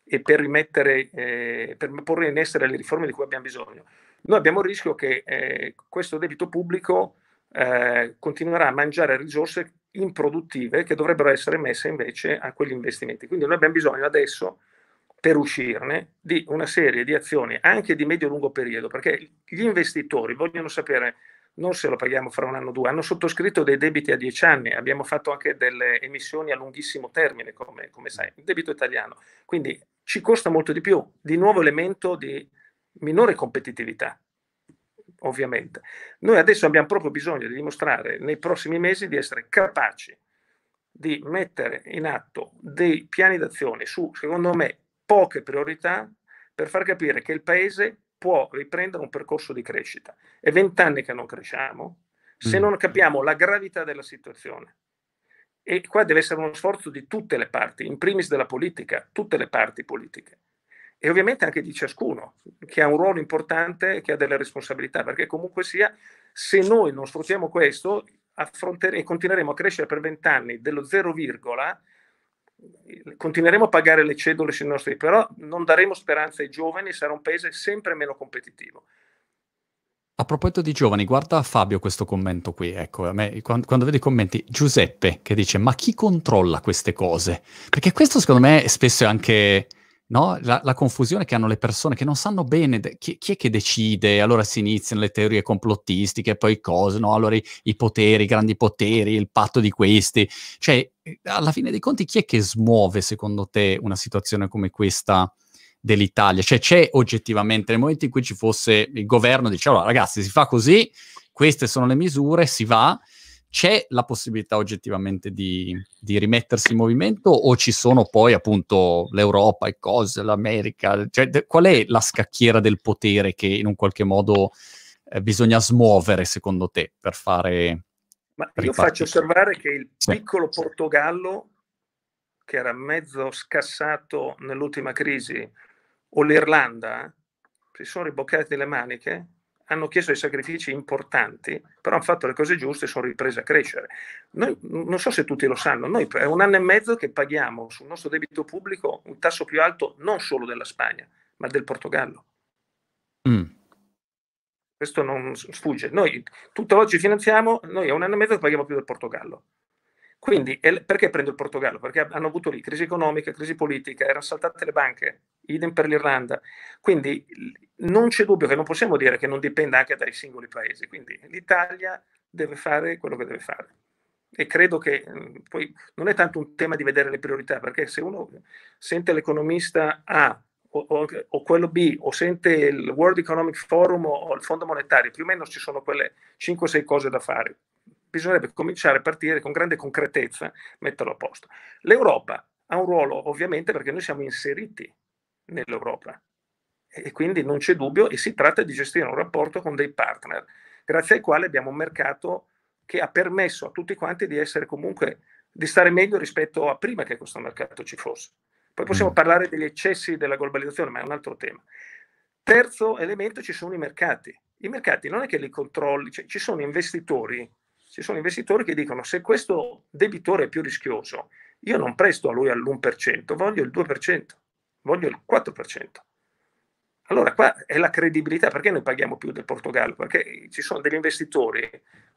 A: e per, rimettere, eh, per porre in essere le riforme di cui abbiamo bisogno, noi abbiamo il rischio che eh, questo debito pubblico eh, continuerà a mangiare risorse improduttive che dovrebbero essere messe invece a quegli investimenti. Quindi noi abbiamo bisogno adesso per uscirne di una serie di azioni anche di medio-lungo e periodo, perché gli investitori vogliono sapere non se lo paghiamo fra un anno o due, hanno sottoscritto dei debiti a dieci anni, abbiamo fatto anche delle emissioni a lunghissimo termine, come, come sai, il debito italiano. Quindi ci costa molto di più, di nuovo elemento di minore competitività, ovviamente. Noi adesso abbiamo proprio bisogno di dimostrare nei prossimi mesi di essere capaci di mettere in atto dei piani d'azione su, secondo me, poche priorità per far capire che il Paese può riprendere un percorso di crescita. È vent'anni che non cresciamo se mm. non capiamo la gravità della situazione. E qua deve essere uno sforzo di tutte le parti, in primis della politica, tutte le parti politiche. E ovviamente anche di ciascuno, che ha un ruolo importante e che ha delle responsabilità, perché comunque sia, se noi non sfruttiamo questo, affronteremo e continueremo a crescere per vent'anni dello zero virgola continueremo a pagare le cedole sui nostri, però non daremo speranza ai giovani, sarà un paese sempre meno
C: competitivo.
B: A proposito di giovani, guarda Fabio questo commento qui, ecco, a me, quando, quando vedo i commenti, Giuseppe che dice ma chi controlla queste cose? Perché questo secondo me spesso è anche no? la, la, confusione che hanno le persone che non sanno bene de- chi, chi, è che decide, allora si iniziano le teorie complottistiche, poi cose, no? allora i, i poteri, i grandi poteri, il patto di questi, cioè eh, alla fine dei conti chi è che smuove secondo te una situazione come questa? dell'Italia, cioè c'è oggettivamente nel momento in cui ci fosse il governo diceva allora, ragazzi si fa così, queste sono le misure, si va, c'è la possibilità oggettivamente di, di, rimettersi in movimento o ci sono poi appunto l'Europa, e cose, l'America? Cioè, de- qual è la scacchiera del potere che in un qualche modo eh, bisogna smuovere secondo te per fare...
A: Ma per io faccio osservare che il sì. piccolo Portogallo, che era mezzo scassato nell'ultima crisi, o l'Irlanda, eh, si sono riboccati le maniche hanno chiesto dei sacrifici importanti, però hanno fatto le cose giuste e sono riprese a crescere. Noi, non so se tutti lo sanno, noi è un anno e mezzo che paghiamo sul nostro debito pubblico un tasso più alto non solo della Spagna, ma del Portogallo. Mm. Questo non sfugge. Noi tutto oggi finanziamo, noi è un anno e mezzo che paghiamo più del Portogallo. Quindi, perché prendo il Portogallo? Perché hanno avuto lì crisi economica, crisi politica, erano saltate le banche, idem per l'Irlanda. Quindi non c'è dubbio che non possiamo dire che non dipenda anche dai singoli paesi. Quindi l'Italia deve fare quello che deve fare. E credo che mm, poi non è tanto un tema di vedere le priorità, perché se uno sente l'economista A o, o, o quello B o sente il World Economic Forum o, o il Fondo Monetario, più o meno ci sono quelle 5-6 cose da fare bisognerebbe cominciare a partire con grande concretezza, metterlo a posto. L'Europa ha un ruolo ovviamente perché noi siamo inseriti nell'Europa e quindi non c'è dubbio e si tratta di gestire un rapporto con dei partner, grazie ai quali abbiamo un mercato che ha permesso a tutti quanti di essere comunque, di stare meglio rispetto a prima che questo mercato ci fosse. Poi possiamo mm. parlare degli eccessi della globalizzazione, ma è un altro tema. Terzo elemento, ci sono i mercati. I mercati non è che li controlli, cioè ci sono investitori ci sono investitori che dicono se questo debitore è più rischioso, io non presto a lui all'1%, voglio il 2%, voglio il 4%. Allora qua è la credibilità, perché noi paghiamo più del Portogallo? Perché ci sono degli investitori,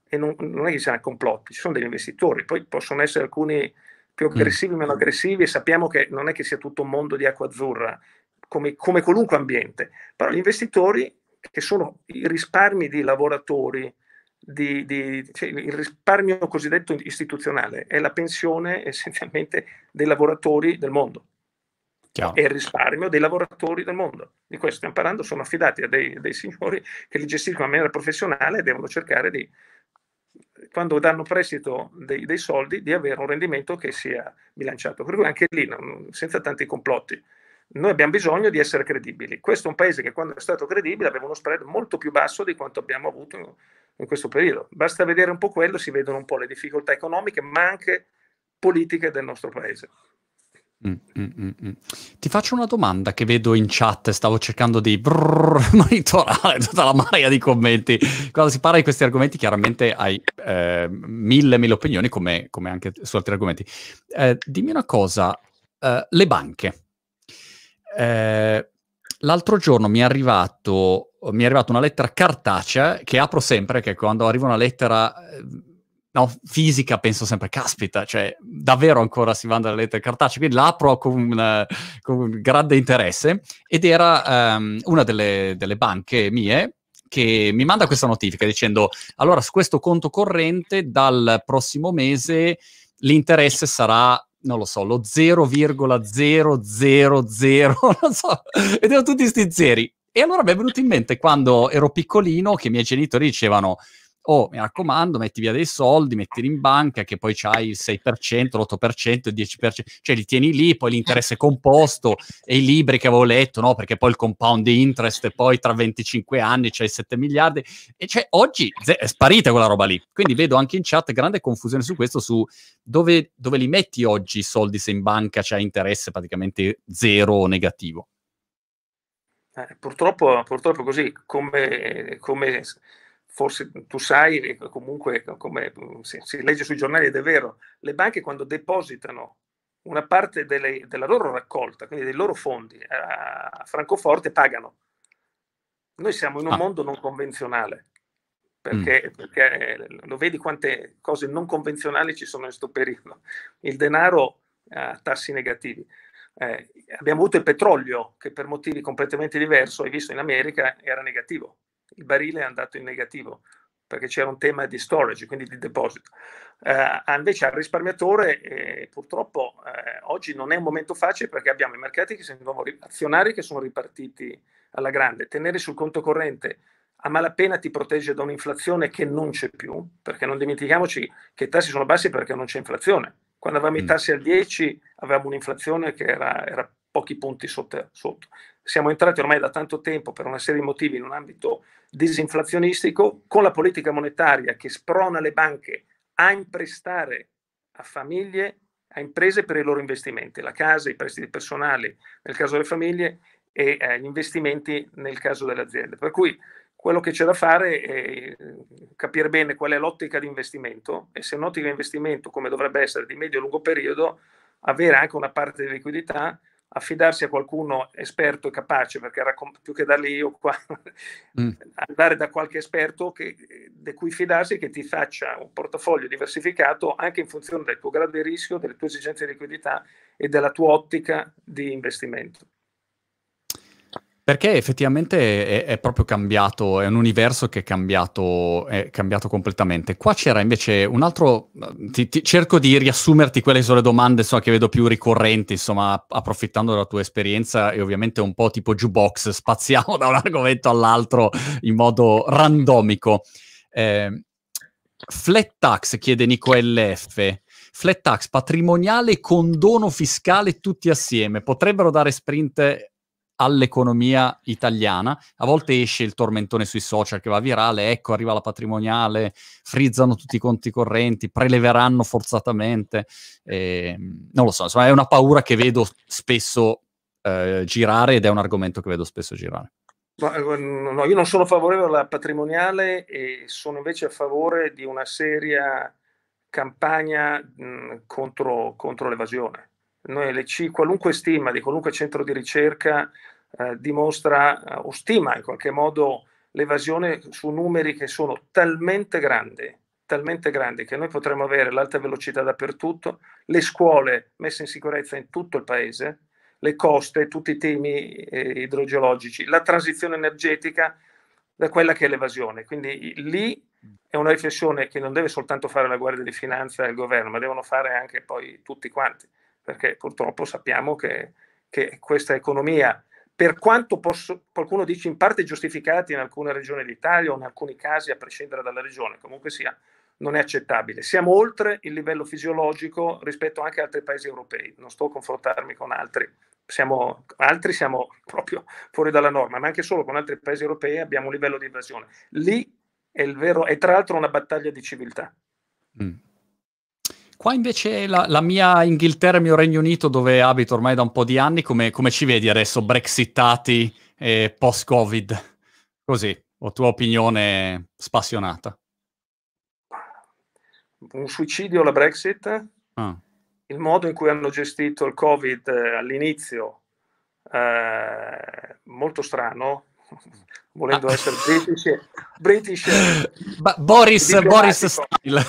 A: e non, non è che siano complotti, ci sono degli investitori, poi possono essere alcuni più mm. aggressivi, meno aggressivi, e sappiamo che non è che sia tutto un mondo di acqua azzurra, come, come qualunque ambiente, però gli investitori che sono i risparmi di lavoratori, di, di, cioè il risparmio cosiddetto istituzionale è la pensione essenzialmente dei lavoratori del mondo. Chiaro. È il risparmio dei lavoratori del mondo. Di questo stiamo parlando, sono affidati a dei, dei signori che li gestiscono in maniera professionale e devono cercare di, quando danno prestito dei, dei, soldi, di avere un rendimento che sia bilanciato. Per cui anche lì, non, senza tanti complotti, noi abbiamo bisogno di essere credibili. Questo è un paese che quando è stato credibile aveva uno spread molto più basso di quanto abbiamo avuto in, in questo periodo. Basta vedere un po' quello, si vedono un po' le difficoltà economiche, ma anche politiche del nostro paese.
B: Mm, mm, mm. mm. Ti faccio una domanda che vedo in chat, stavo cercando di brrr, monitorare tutta la marea di commenti. Quando si parla di questi argomenti, chiaramente hai eh, mille, mille opinioni, come, come, anche su altri argomenti. Eh, dimmi una cosa, eh, le banche eh, l'altro giorno mi è, arrivato, mi è arrivata una lettera cartacea che apro sempre, che quando arriva una lettera eh, no, fisica penso sempre, caspita, cioè davvero ancora si vanno dalle lettere cartacee, quindi l'apro con, con, grande interesse ed era um, una delle, delle banche mie che mi manda questa notifica dicendo allora su questo conto corrente dal prossimo mese l'interesse sarà non lo so, lo 0,000, non so, vedevo tutti questi zeri. E allora mi è venuto in mente quando ero piccolino che i miei genitori dicevano oh, mi raccomando, metti via dei soldi, mettili in banca, che poi c'hai il 6%, l'8%, il 10%, cioè li tieni lì, poi l'interesse composto e i libri che avevo letto, no? Perché poi il compound interest, e poi tra 25 anni c'hai 7 miliardi. E cioè, oggi è sparita quella roba lì. Quindi vedo anche in chat grande confusione su questo, su dove, dove li metti oggi i soldi se in banca c'è interesse praticamente zero o negativo.
A: Eh, purtroppo, purtroppo così, come, come forse tu sai, eh, comunque come mm, si, si, legge sui giornali ed è vero, le banche quando depositano una parte delle, della loro raccolta, quindi dei loro fondi eh, a Francoforte, pagano. Noi siamo in un ah. mondo non convenzionale, perché, mm. perché, eh, lo vedi quante cose non convenzionali ci sono in questo periodo. Il denaro a tassi negativi. Eh, abbiamo avuto il petrolio che per motivi completamente diversi, hai visto in America, era negativo il barile è andato in negativo perché c'era un tema di storage, quindi di deposito. Eh, invece al risparmiatore eh, purtroppo eh, oggi non è un momento facile perché abbiamo i mercati che sono azionari che sono ripartiti alla grande. Tenere sul conto corrente a malapena ti protegge da un'inflazione che non c'è più, perché non dimentichiamoci che i tassi sono bassi perché non c'è inflazione. Quando avevamo mm. i tassi al 10 avevamo un'inflazione che era, era pochi punti sotto, sotto siamo entrati ormai da tanto tempo per una serie di motivi in un ambito disinflazionistico, con la politica monetaria che sprona le banche a imprestare a famiglie, a imprese per i loro investimenti, la casa, i prestiti personali nel caso delle famiglie e eh, gli investimenti nel caso delle aziende. Per cui quello che c'è da fare è eh, capire bene qual è l'ottica di investimento e se un'ottica di investimento, come dovrebbe essere di medio e lungo periodo, avere anche una parte di liquidità affidarsi a qualcuno esperto e capace, perché raccom- più che darli io qua, mm. andare da qualche esperto che, di cui fidarsi che ti faccia un portafoglio diversificato anche in funzione del tuo grado di rischio, delle tue esigenze di liquidità e della tua ottica di investimento.
B: Perché effettivamente è, è, proprio cambiato, è un universo che è cambiato, è cambiato completamente. Qua c'era invece un altro, ti, ti, cerco di riassumerti quelle sono le domande insomma, che vedo più ricorrenti, insomma, approfittando della tua esperienza e ovviamente un po' tipo jukebox, spaziamo da un argomento all'altro in modo randomico. Eh, flat tax, chiede Nico LF, flat tax patrimoniale e condono fiscale tutti assieme potrebbero dare sprint all'economia italiana. A volte esce il tormentone sui social che va virale, ecco arriva la patrimoniale, frizzano tutti i conti correnti, preleveranno forzatamente. Eh, non lo so, insomma è una paura che vedo spesso eh, girare ed è un argomento che vedo spesso girare.
A: Eh, no, no, io non sono favorevole alla patrimoniale e sono invece a favore di una seria campagna mh, contro, contro l'evasione noi LC, qualunque stima di qualunque centro di ricerca eh, dimostra eh, o stima in qualche modo l'evasione su numeri che sono talmente grandi, talmente grandi che noi potremmo avere l'alta velocità dappertutto, le scuole messe in sicurezza in tutto il paese, le coste, tutti i temi eh, idrogeologici, la transizione energetica da quella che è l'evasione. Quindi lì è una riflessione che non deve soltanto fare la Guardia di Finanza e il governo, ma devono fare anche poi tutti quanti perché purtroppo sappiamo che, che questa economia, per quanto posso, qualcuno dice in parte giustificata in alcune regioni d'Italia o in alcuni casi a prescindere dalla regione, comunque sia, non è accettabile. Siamo oltre il livello fisiologico rispetto anche ad altri paesi europei, non sto a confrontarmi con altri, siamo, altri siamo proprio fuori dalla norma, ma anche solo con altri paesi europei abbiamo un livello di evasione. Lì è, il vero, è tra l'altro una battaglia di civiltà. Mm.
B: Qua invece la, la, mia Inghilterra, il mio Regno Unito, dove abito ormai da un po' di anni, come, come ci vedi adesso, brexitati e post-Covid? Così, o tua opinione spassionata.
A: Un suicidio la Brexit? Ah. Il modo in cui hanno gestito il Covid eh, all'inizio, eh, molto strano, volendo ah. essere british, british B- Boris, Boris style.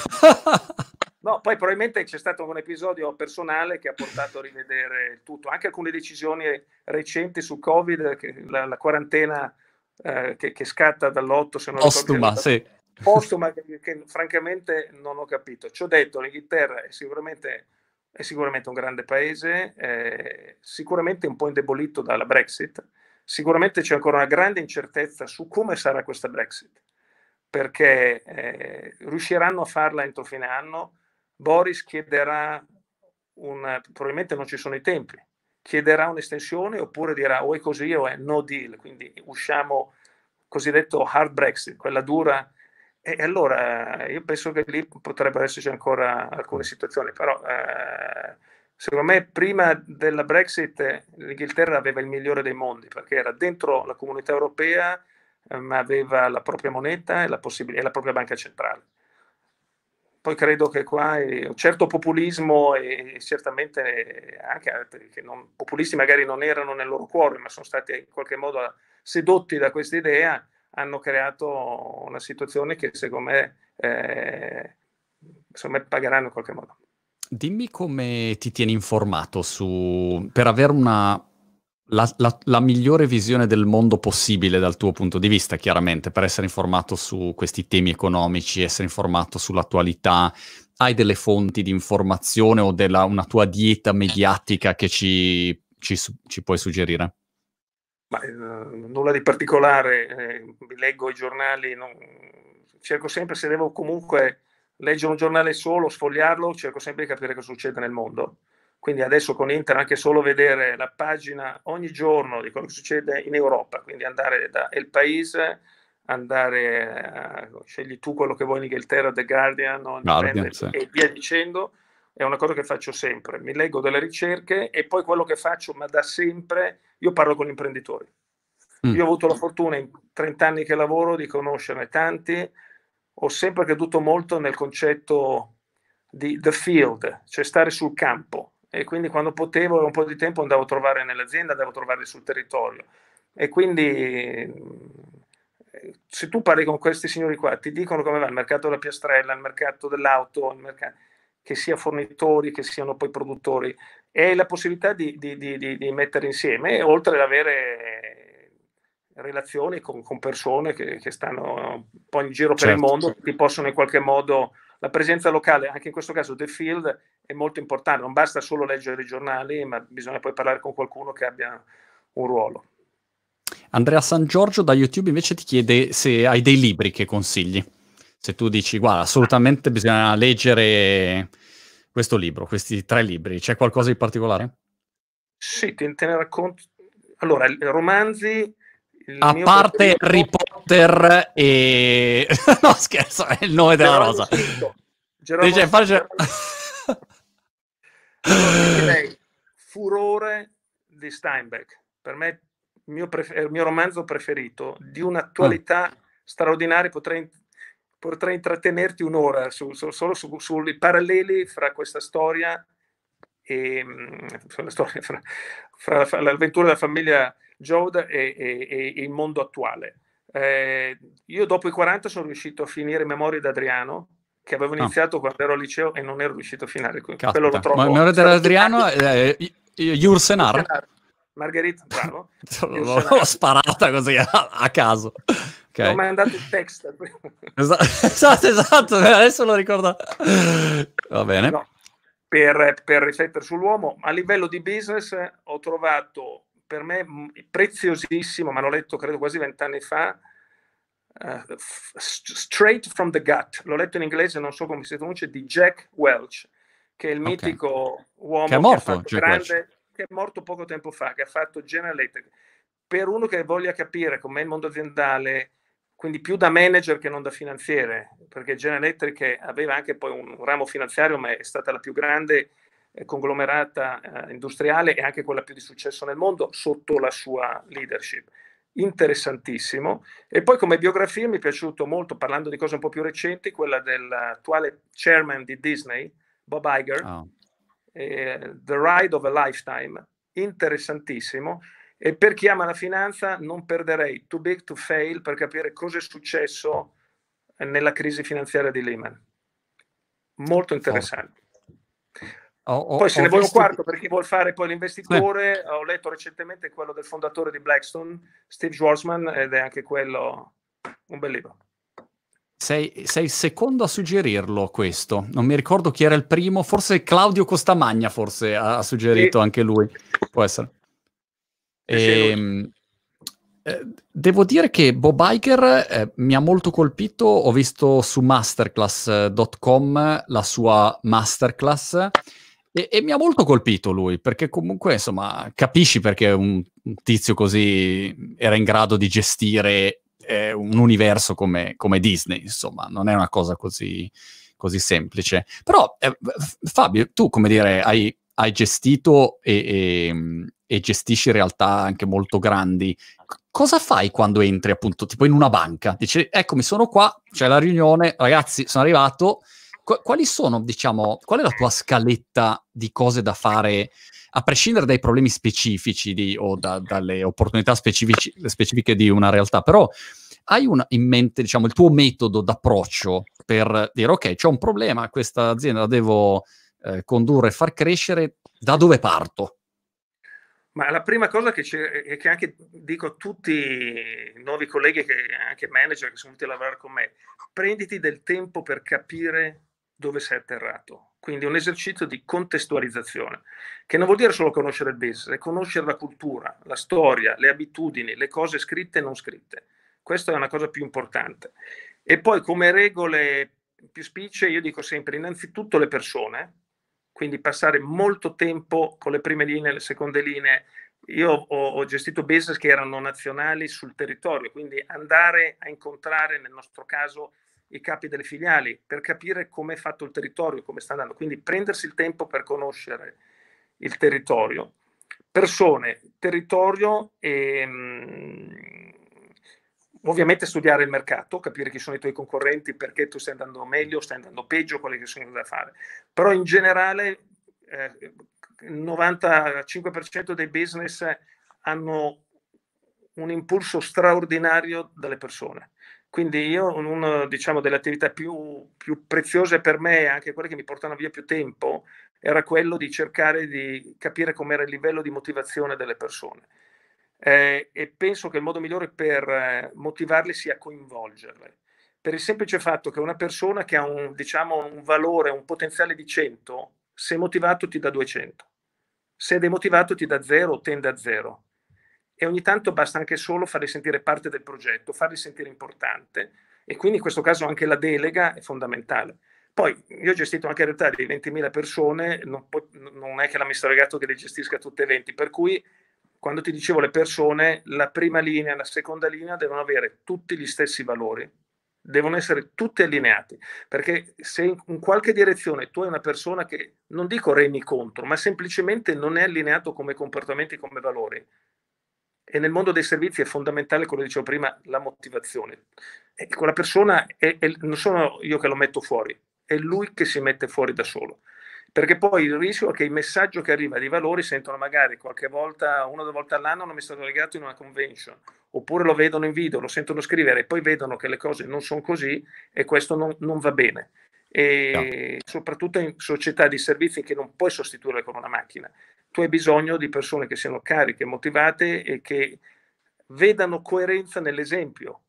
A: No, poi probabilmente c'è stato un episodio personale che ha portato a rivedere tutto, anche alcune decisioni recenti sul Covid, la, la quarantena eh, che, che, scatta dall'8 se non Postuma, sì. Postuma, che, che, francamente non ho capito. Ci ho detto, l'Inghilterra è sicuramente, è sicuramente un grande paese, eh, sicuramente un po' indebolito dalla Brexit, sicuramente c'è ancora una grande incertezza su come sarà questa Brexit, perché eh, riusciranno a farla entro fine anno? Boris chiederà una, probabilmente non ci sono i tempi, chiederà un'estensione oppure dirà o è così o è no deal, quindi usciamo cosiddetto hard Brexit, quella dura. E allora io penso che lì potrebbero esserci ancora alcune situazioni, però eh, secondo me prima della Brexit l'Inghilterra aveva il migliore dei mondi perché era dentro la comunità europea, eh, ma aveva la propria moneta e la, possib- e la propria banca centrale. Poi credo che qua un certo populismo e certamente anche altri, che non, populisti magari non erano nel loro cuore, ma sono stati in qualche modo sedotti da questa idea, hanno creato una situazione che secondo me, eh, secondo me pagheranno in qualche modo.
B: Dimmi come ti tieni informato su, per avere una, la, la, la, migliore visione del mondo possibile dal tuo punto di vista, chiaramente, per essere informato su questi temi economici, essere informato sull'attualità. Hai delle fonti di informazione o della, una tua dieta mediatica che ci, ci, ci puoi suggerire?
A: Ma, eh, nulla di particolare, eh, leggo i giornali, non... cerco sempre, se devo comunque leggere un giornale solo, sfogliarlo, cerco sempre di capire cosa succede nel mondo quindi adesso con internet anche solo vedere la pagina ogni giorno di quello che succede in Europa, quindi andare da El País, andare a, scegli tu quello che vuoi in Inghilterra, The Guardian, no? Guardian sì. e via dicendo, è una cosa che faccio sempre. Mi leggo delle ricerche e poi quello che faccio, ma da sempre, io parlo con gli imprenditori. Mm. Io ho avuto la fortuna in 30 anni che lavoro di conoscerne tanti, ho sempre creduto molto nel concetto di the field, cioè stare sul campo, e quindi quando potevo, un po' di tempo andavo a trovare nell'azienda, andavo a trovare sul territorio. E quindi eh, se tu parli con questi signori qua, ti dicono come va il mercato della piastrella, il mercato dell'auto, il mercato, che sia fornitori, che siano poi produttori, e la possibilità di, di, di, di mettere insieme, oltre ad avere relazioni con, con persone che, che, stanno un po' in giro certo, per il certo, mondo, certo. che ti possono in qualche modo la presenza locale, anche in questo caso del field, è molto importante. Non basta solo leggere i giornali, ma bisogna poi parlare con qualcuno che abbia un ruolo.
B: Andrea San Giorgio da YouTube invece ti chiede se hai dei libri che consigli. Se tu dici, guarda, assolutamente bisogna leggere questo libro, questi tre libri, c'è qualcosa di particolare?
A: Sì, te, ne racconto. Allora, romanzi... A parte mio... Harry
B: Potter e... no scherzo, è il nome della Gerardo rosa. Cinto.
A: Gerardo Dice, faccio... Direi, furore di Steinbeck, per me il mio, pref- il mio romanzo preferito, di un'attualità mm. straordinaria, potrei, potrei, intrattenerti un'ora su, su, solo su, sui paralleli fra questa storia e mm, la storia fra, fra, fra l'avventura della famiglia Jode e, e, e, il mondo attuale. Eh, io dopo i 40 sono riuscito a finire Memoria d'Adriano, che avevo ah. iniziato ah. quando ero al liceo e non ero riuscito a finire. Caspita. Quello lo trovo. Ma Memoria d'Adriano
B: è eh, Jursenar.
A: Margherita, bravo.
B: L'ho sparata così a, a caso.
A: Okay. Ho mandato il text. esatto, esatto, adesso lo ricordo. Va bene. No, per, per riflettere sull'uomo, a livello di business ho trovato per me mm, preziosissimo, ma l'ho letto credo quasi vent'anni fa, eh, straight from the Gut, l'ho letto in inglese, non so come si traduce, di Jack Welch, che è il okay. mitico uomo che è morto, che grande, che è morto poco tempo fa, che ha fatto General Electric. Per uno che voglia capire com'è il mondo aziendale, quindi più da manager che non da finanziere, perché General Electric aveva anche poi un ramo finanziario, ma è stata la più grande eh, conglomerata eh, industriale e anche quella più di successo nel mondo sotto la sua leadership interessantissimo. E poi come biografia mi è piaciuto molto, parlando di cose un po' più recenti, quella dell'attuale chairman di Disney, Bob Iger, oh. eh, The Ride of a Lifetime, interessantissimo. E per chi ama la finanza non perderei Too Big to Fail per capire cosa è successo nella crisi finanziaria di Lehman. Molto interessante. Oh, oh, poi se ne vuole un quarto per chi vuole fare poi l'investitore, eh. ho letto recentemente quello del fondatore di Blackstone, Steve Schwarzman, ed è anche quello un bel libro.
B: Sei, sei, il secondo a suggerirlo questo, non mi ricordo chi era il primo, forse Claudio Costamagna forse ha, suggerito sì. anche lui, può essere. E, ehm, eh, devo dire che Bob Iger eh, mi ha molto colpito, ho visto su masterclass.com eh, la sua masterclass e, e, mi ha molto colpito lui, perché comunque, insomma, capisci perché un, un tizio così era in grado di gestire eh, un universo come, come, Disney, insomma, non è una cosa così, così semplice. Però, eh, Fabio, tu, come dire, hai, hai gestito e, e, e, gestisci realtà anche molto grandi. Cosa fai quando entri, appunto, tipo in una banca? Dici, eccomi, sono qua, c'è la riunione, ragazzi, sono arrivato quali sono, diciamo, qual è la tua scaletta di cose da fare, a prescindere dai problemi specifici di, o da, dalle opportunità specifiche di una realtà, però hai una, in mente, diciamo, il tuo metodo d'approccio per dire, ok, c'è un problema, questa azienda la devo eh, condurre e far crescere, da dove parto?
A: Ma la prima cosa che, eh, che, anche dico a tutti i nuovi colleghi, che, anche manager che sono venuti a lavorare con me, prenditi del tempo per capire dove sei atterrato. Quindi un esercizio di contestualizzazione, che non vuol dire solo conoscere il business, è conoscere la cultura, la storia, le abitudini, le cose scritte e non scritte. Questa è una cosa più importante. E poi come regole più spicce, io dico sempre, innanzitutto le persone, quindi passare molto tempo con le prime linee, le seconde linee. Io ho, ho gestito business che erano nazionali sul territorio, quindi andare a incontrare, nel nostro caso, i capi delle filiali per capire come è fatto il territorio, come sta andando. Quindi prendersi il tempo per conoscere il territorio. Persone, territorio e ehm, mh, ovviamente studiare il mercato, capire chi sono i tuoi concorrenti, perché tu stai andando meglio, stai andando peggio, quali sono le cose da fare. Però in generale eh, il 95% dei business hanno un impulso straordinario dalle persone quindi io una diciamo, delle attività più, più preziose per me, anche quelle che mi portano via più tempo, era quello di cercare di capire com'era il livello di motivazione delle persone. Eh, e penso che il modo migliore per eh, motivarle sia coinvolgerle. Per il semplice fatto che una persona che ha un, diciamo, un valore, un potenziale di 100, se motivato ti dà 200, se è demotivato ti dà 0 o tende a 0 e ogni tanto basta anche solo farli sentire parte del progetto, farli sentire importante e quindi in questo caso anche la delega è fondamentale. Poi io ho gestito anche in realtà di 20.000 persone, non, po- non è che l'amministratore delegato che le gestisca tutte e 20, per cui quando ti dicevo le persone, la prima linea e la seconda linea devono avere tutti gli stessi valori, devono essere tutti allineati, perché se in qualche direzione tu hai una persona che, non dico remi contro, ma semplicemente non è allineato come comportamenti, come valori, e nel mondo dei servizi è fondamentale, come dicevo prima, la motivazione. E quella persona è, è, non sono io che lo metto fuori, è lui che si mette fuori da solo. Perché poi il rischio è che il messaggio che arriva di valori sentono magari qualche volta, una o due volte all'anno, non mi è legato in una convention, oppure lo vedono in video, lo sentono scrivere e poi vedono che le cose non sono così e questo non, non va bene e soprattutto in società di servizi che non puoi sostituire con una macchina. Tu hai bisogno di persone che siano cariche, motivate e che vedano coerenza nell'esempio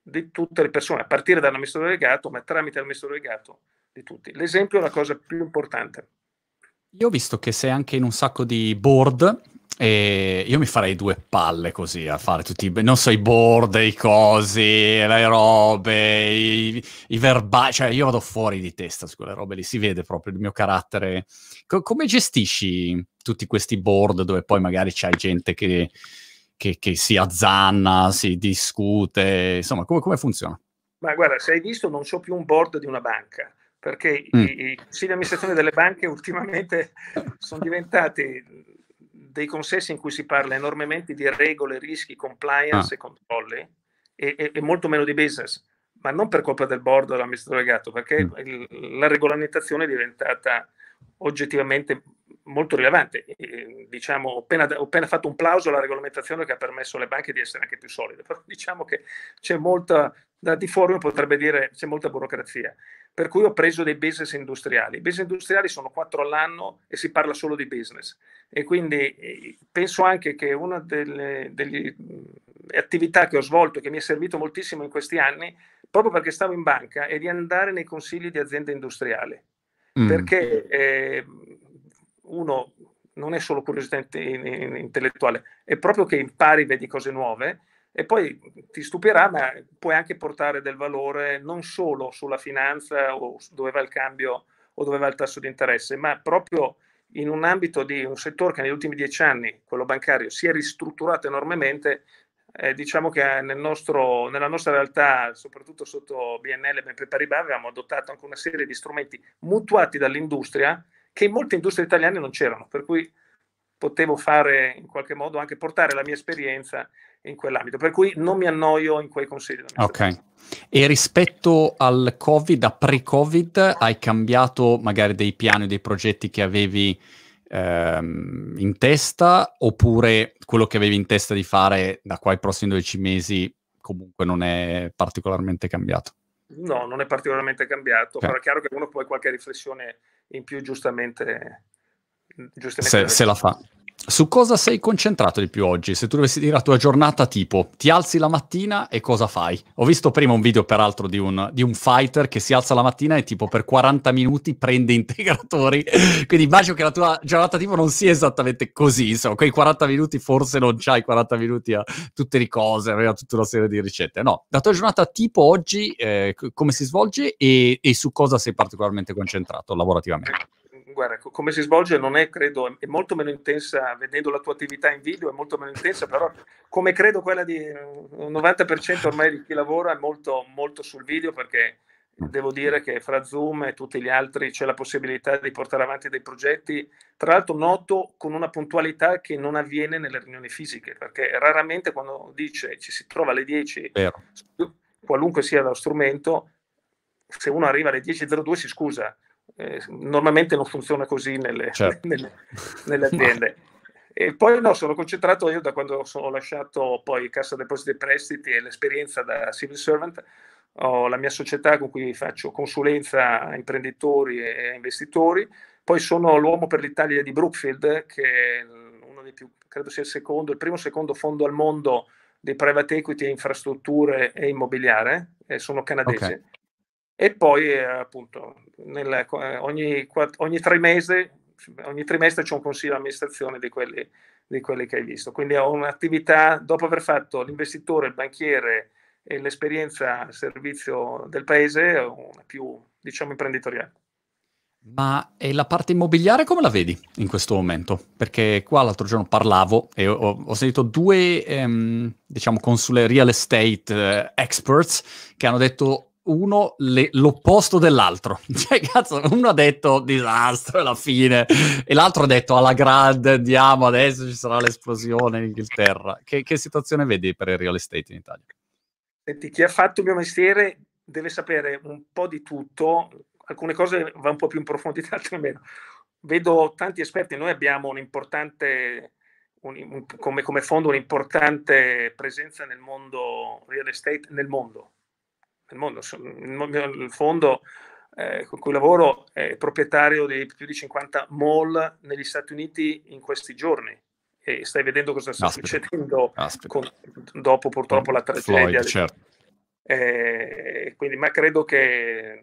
A: di tutte le persone, a partire dall'amministratore delegato, ma tramite l'amministratore delegato di tutti. L'esempio è la cosa più importante.
B: Io ho visto che sei anche in un sacco di board e io mi farei due palle così a fare tutti, i, non so, i board, i cosi, le robe, i, i verbali, cioè io vado fuori di testa su quelle robe lì, si vede proprio il mio carattere. Co- come gestisci tutti questi board dove poi magari c'è gente che, che, che, si azzanna, si discute, insomma, come, come funziona?
A: Ma guarda, se hai visto non so più un board di una banca perché mm. i, i consigli di amministrazione delle banche ultimamente sono diventati dei consessi in cui si parla enormemente di regole, rischi, compliance ah. e controlli e, e, e, molto meno di business, ma non per colpa del board o dell'amministratore legato, perché mm. il, la regolamentazione è diventata oggettivamente molto rilevante. E, diciamo, ho appena, ho appena, fatto un plauso alla regolamentazione che ha permesso alle banche di essere anche più solide, però diciamo che c'è molta, da di forum potrebbe dire, c'è molta burocrazia per cui ho preso dei business industriali. I business industriali sono quattro all'anno e si parla solo di business. E quindi eh, penso anche che una delle, delle attività che ho svolto, che mi è servito moltissimo in questi anni, proprio perché stavo in banca, è di andare nei consigli di aziende industriali. Mm. Perché eh, uno non è solo curiosità intellettuale, è proprio che impari, vedi cose nuove e poi ti stupirà, ma puoi anche portare del valore non solo sulla finanza o dove va il cambio o dove va il tasso di interesse, ma proprio in un ambito di un settore che negli ultimi dieci anni, quello bancario, si è ristrutturato enormemente. Eh, diciamo che nel nostro, nella nostra realtà, soprattutto sotto BNL e BNP Paribas, avevamo adottato anche una serie di strumenti mutuati dall'industria che in molte industrie italiane non c'erano, per cui potevo fare in qualche modo anche portare la mia esperienza in quell'ambito. Per cui non mi annoio in quei consigli.
C: Ok.
B: E rispetto al Covid, a pre-Covid, hai cambiato magari dei piani dei progetti che avevi ehm, in testa oppure quello che avevi in testa di fare da qua ai prossimi 12 mesi comunque non è particolarmente cambiato?
A: No, non è particolarmente cambiato, okay. Cioè però è chiaro che uno poi qualche riflessione in più giustamente... giustamente se, se
B: la fa. Su cosa sei concentrato di più oggi? Se tu dovessi dire la tua giornata tipo, ti alzi la mattina e cosa fai? Ho visto prima un video peraltro di un, di un fighter che si alza la mattina e tipo per 40 minuti prende integratori, quindi immagino che la tua giornata tipo non sia esattamente così, insomma, quei 40 minuti forse non c'hai 40 minuti a tutte le cose, a tutta una serie di ricette, no. La tua giornata tipo oggi, eh, come si svolge e, e su cosa sei particolarmente concentrato lavorativamente?
A: guarda, come si svolge non è, credo, è molto meno intensa, vedendo la tua attività in video, è molto meno intensa, però come credo quella di un 90% ormai di chi lavora è molto, molto sul video perché devo dire che fra Zoom e tutti gli altri c'è la possibilità di portare avanti dei progetti, tra l'altro noto con una puntualità che non avviene nelle riunioni fisiche, perché raramente quando dice ci si trova alle 10, Vero. qualunque sia lo strumento, se uno arriva alle 10.02 si scusa, eh, normalmente non funziona così nelle, certo. nelle, nelle aziende. E poi no, sono concentrato io da quando ho lasciato poi Cassa Depositi e Prestiti e l'esperienza da civil servant, ho la mia società con cui faccio consulenza a imprenditori e investitori, poi sono l'uomo per l'Italia di Brookfield, che è uno dei più, credo sia il secondo, il primo o secondo fondo al mondo di private equity e infrastrutture e immobiliare, e sono canadese. Okay. E poi eh, appunto nel, eh, eh, ogni, ogni, trimestre, ogni, trimestre, c'è un consiglio di amministrazione di quelli, di quelli che hai visto. Quindi ho un'attività, dopo aver fatto l'investitore, il banchiere e l'esperienza al servizio del paese, una più diciamo imprenditoriale.
B: Ma e la parte immobiliare come la vedi in questo momento? Perché qua l'altro giorno parlavo e ho, ho sentito due, ehm, diciamo, consule real estate eh, experts che hanno detto uno le, l'opposto dell'altro. Cioè, cazzo, uno ha detto disastro alla fine, e l'altro ha detto alla grande andiamo, adesso ci sarà l'esplosione in Inghilterra. Che, che situazione vedi per il real estate in Italia?
A: Senti, chi ha fatto il mio mestiere deve sapere un po' di tutto, alcune cose va un po' più in profondità, altre meno. Vedo tanti esperti, noi abbiamo un importante un, un, come, come, fondo un'importante presenza nel mondo real estate nel mondo nel mondo. Il fondo eh, con cui lavoro è proprietario di più di 50 mall negli Stati Uniti in questi giorni. E stai vedendo cosa sta Aspetta. succedendo con, dopo purtroppo la tragedia. Floyd, certo. eh, quindi, ma credo che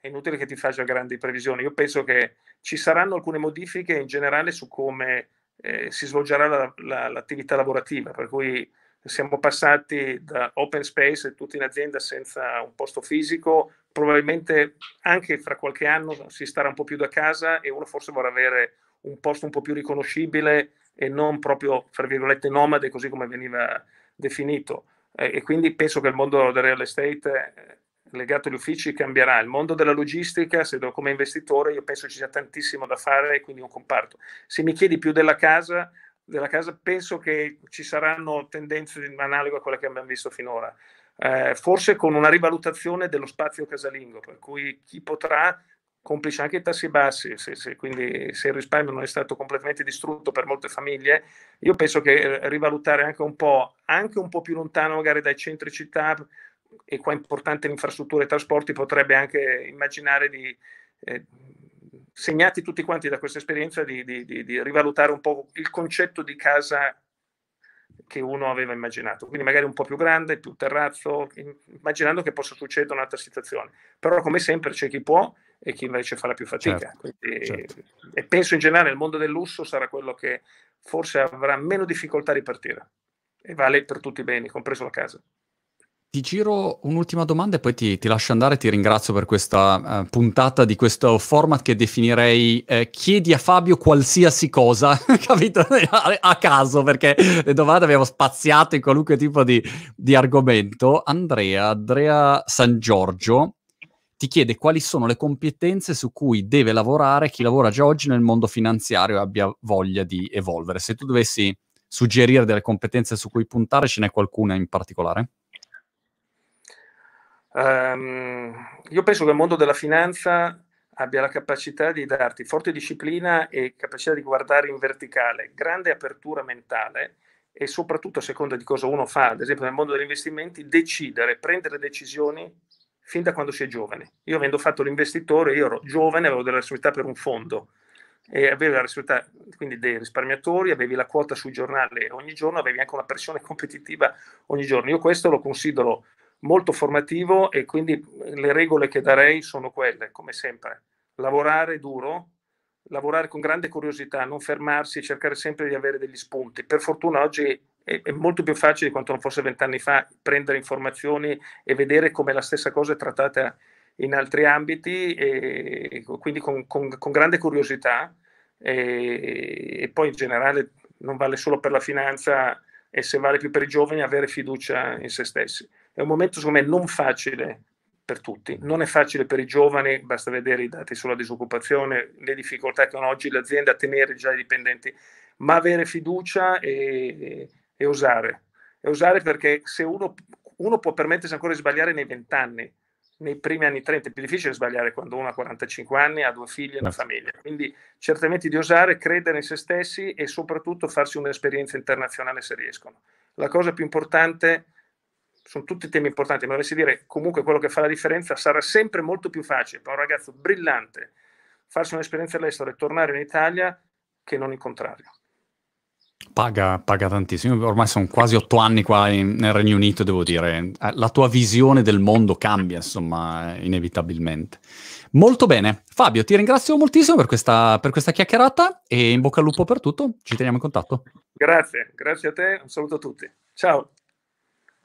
A: è inutile che ti faccia grandi previsioni. Io penso che ci saranno alcune modifiche in generale su come eh, si svolgerà la, la, l'attività lavorativa, per cui siamo passati da open space e tutti in azienda senza un posto fisico, probabilmente anche fra qualche anno si starà un po' più da casa e uno forse vorrà avere un posto un po' più riconoscibile e non proprio, fra virgolette, nomade, così come veniva definito. E quindi penso che il mondo del real estate eh, legato agli uffici cambierà. Il mondo della logistica, se come investitore, io penso ci sia tantissimo da fare e quindi un comparto. Se mi chiedi più della casa, della casa, penso che ci saranno tendenze analoghe a quelle che abbiamo visto finora. Eh, forse con una rivalutazione dello spazio casalingo, per cui chi potrà, complice anche i tassi bassi, se, se, quindi se il risparmio non è stato completamente distrutto per molte famiglie, io penso che eh, rivalutare anche un po', anche un po' più lontano magari dai centri città, e qua è importante l'infrastruttura e i trasporti, potrebbe anche immaginare di... Eh, segnati tutti quanti da questa esperienza di, di, di, di, rivalutare un po' il concetto di casa che uno aveva immaginato, quindi magari un po' più grande, più terrazzo, immaginando che possa succedere un'altra situazione. Però come sempre c'è chi può e chi invece farà più fatica. Certo, quindi, certo. E penso in generale il mondo del lusso sarà quello che forse avrà meno difficoltà a ripartire e vale per tutti i beni, compreso la casa.
B: Ti giro un'ultima domanda e poi ti, ti lascio andare, ti ringrazio per questa uh, puntata di questo format che definirei eh, chiedi a Fabio qualsiasi cosa, capito? A, a, caso, perché le domande abbiamo spaziato in qualunque tipo di, di argomento. Andrea, Andrea San Giorgio ti chiede quali sono le competenze su cui deve lavorare chi lavora già oggi nel mondo finanziario e abbia voglia di evolvere. Se tu dovessi suggerire delle competenze su cui puntare, ce n'è qualcuna in particolare?
A: Um, io penso che il mondo della finanza abbia la capacità di darti forte disciplina e capacità di guardare in verticale, grande apertura mentale e soprattutto a seconda di cosa uno fa, ad esempio nel mondo degli investimenti, decidere, prendere decisioni fin da quando si è giovani. Io avendo fatto l'investitore, io ero giovane, avevo delle responsabilità per un fondo e avevi la responsabilità quindi dei risparmiatori, avevi la quota sul giornale ogni giorno, avevi anche una pressione competitiva ogni giorno. Io questo lo considero molto formativo e quindi le regole che darei sono quelle, come sempre, lavorare duro, lavorare con grande curiosità, non fermarsi cercare sempre di avere degli spunti. Per fortuna oggi è, molto più facile di quanto non fosse vent'anni fa prendere informazioni e vedere come la stessa cosa è trattata in altri ambiti, e quindi con, con, con grande curiosità e, e poi in generale non vale solo per la finanza e se vale più per i giovani avere fiducia in se stessi. È un momento, secondo me, non facile per tutti, non è facile per i giovani, basta vedere i dati sulla disoccupazione, le difficoltà che hanno oggi le aziende a tenere già i dipendenti, ma avere fiducia e, e osare. E osare perché se uno, uno può permettersi ancora di sbagliare nei vent'anni, nei primi anni 30 è più difficile sbagliare quando uno ha 45 anni, ha due figli e una certo. famiglia. Quindi certamente di osare, credere in se stessi e soprattutto farsi un'esperienza internazionale se riescono. La cosa più importante è sono tutti temi importanti, ma dovessi dire comunque quello che fa la differenza, sarà sempre molto più facile per un ragazzo brillante farsi un'esperienza all'estero e tornare in Italia che non il contrario.
B: Paga, paga tantissimo, ormai sono quasi otto anni qua in, nel Regno Unito, devo dire, eh, la tua visione del mondo cambia, insomma, inevitabilmente. Molto bene, Fabio, ti ringrazio moltissimo per questa, per questa chiacchierata e in bocca al lupo per tutto, ci teniamo in contatto.
A: Grazie, grazie a te, un saluto a tutti, ciao.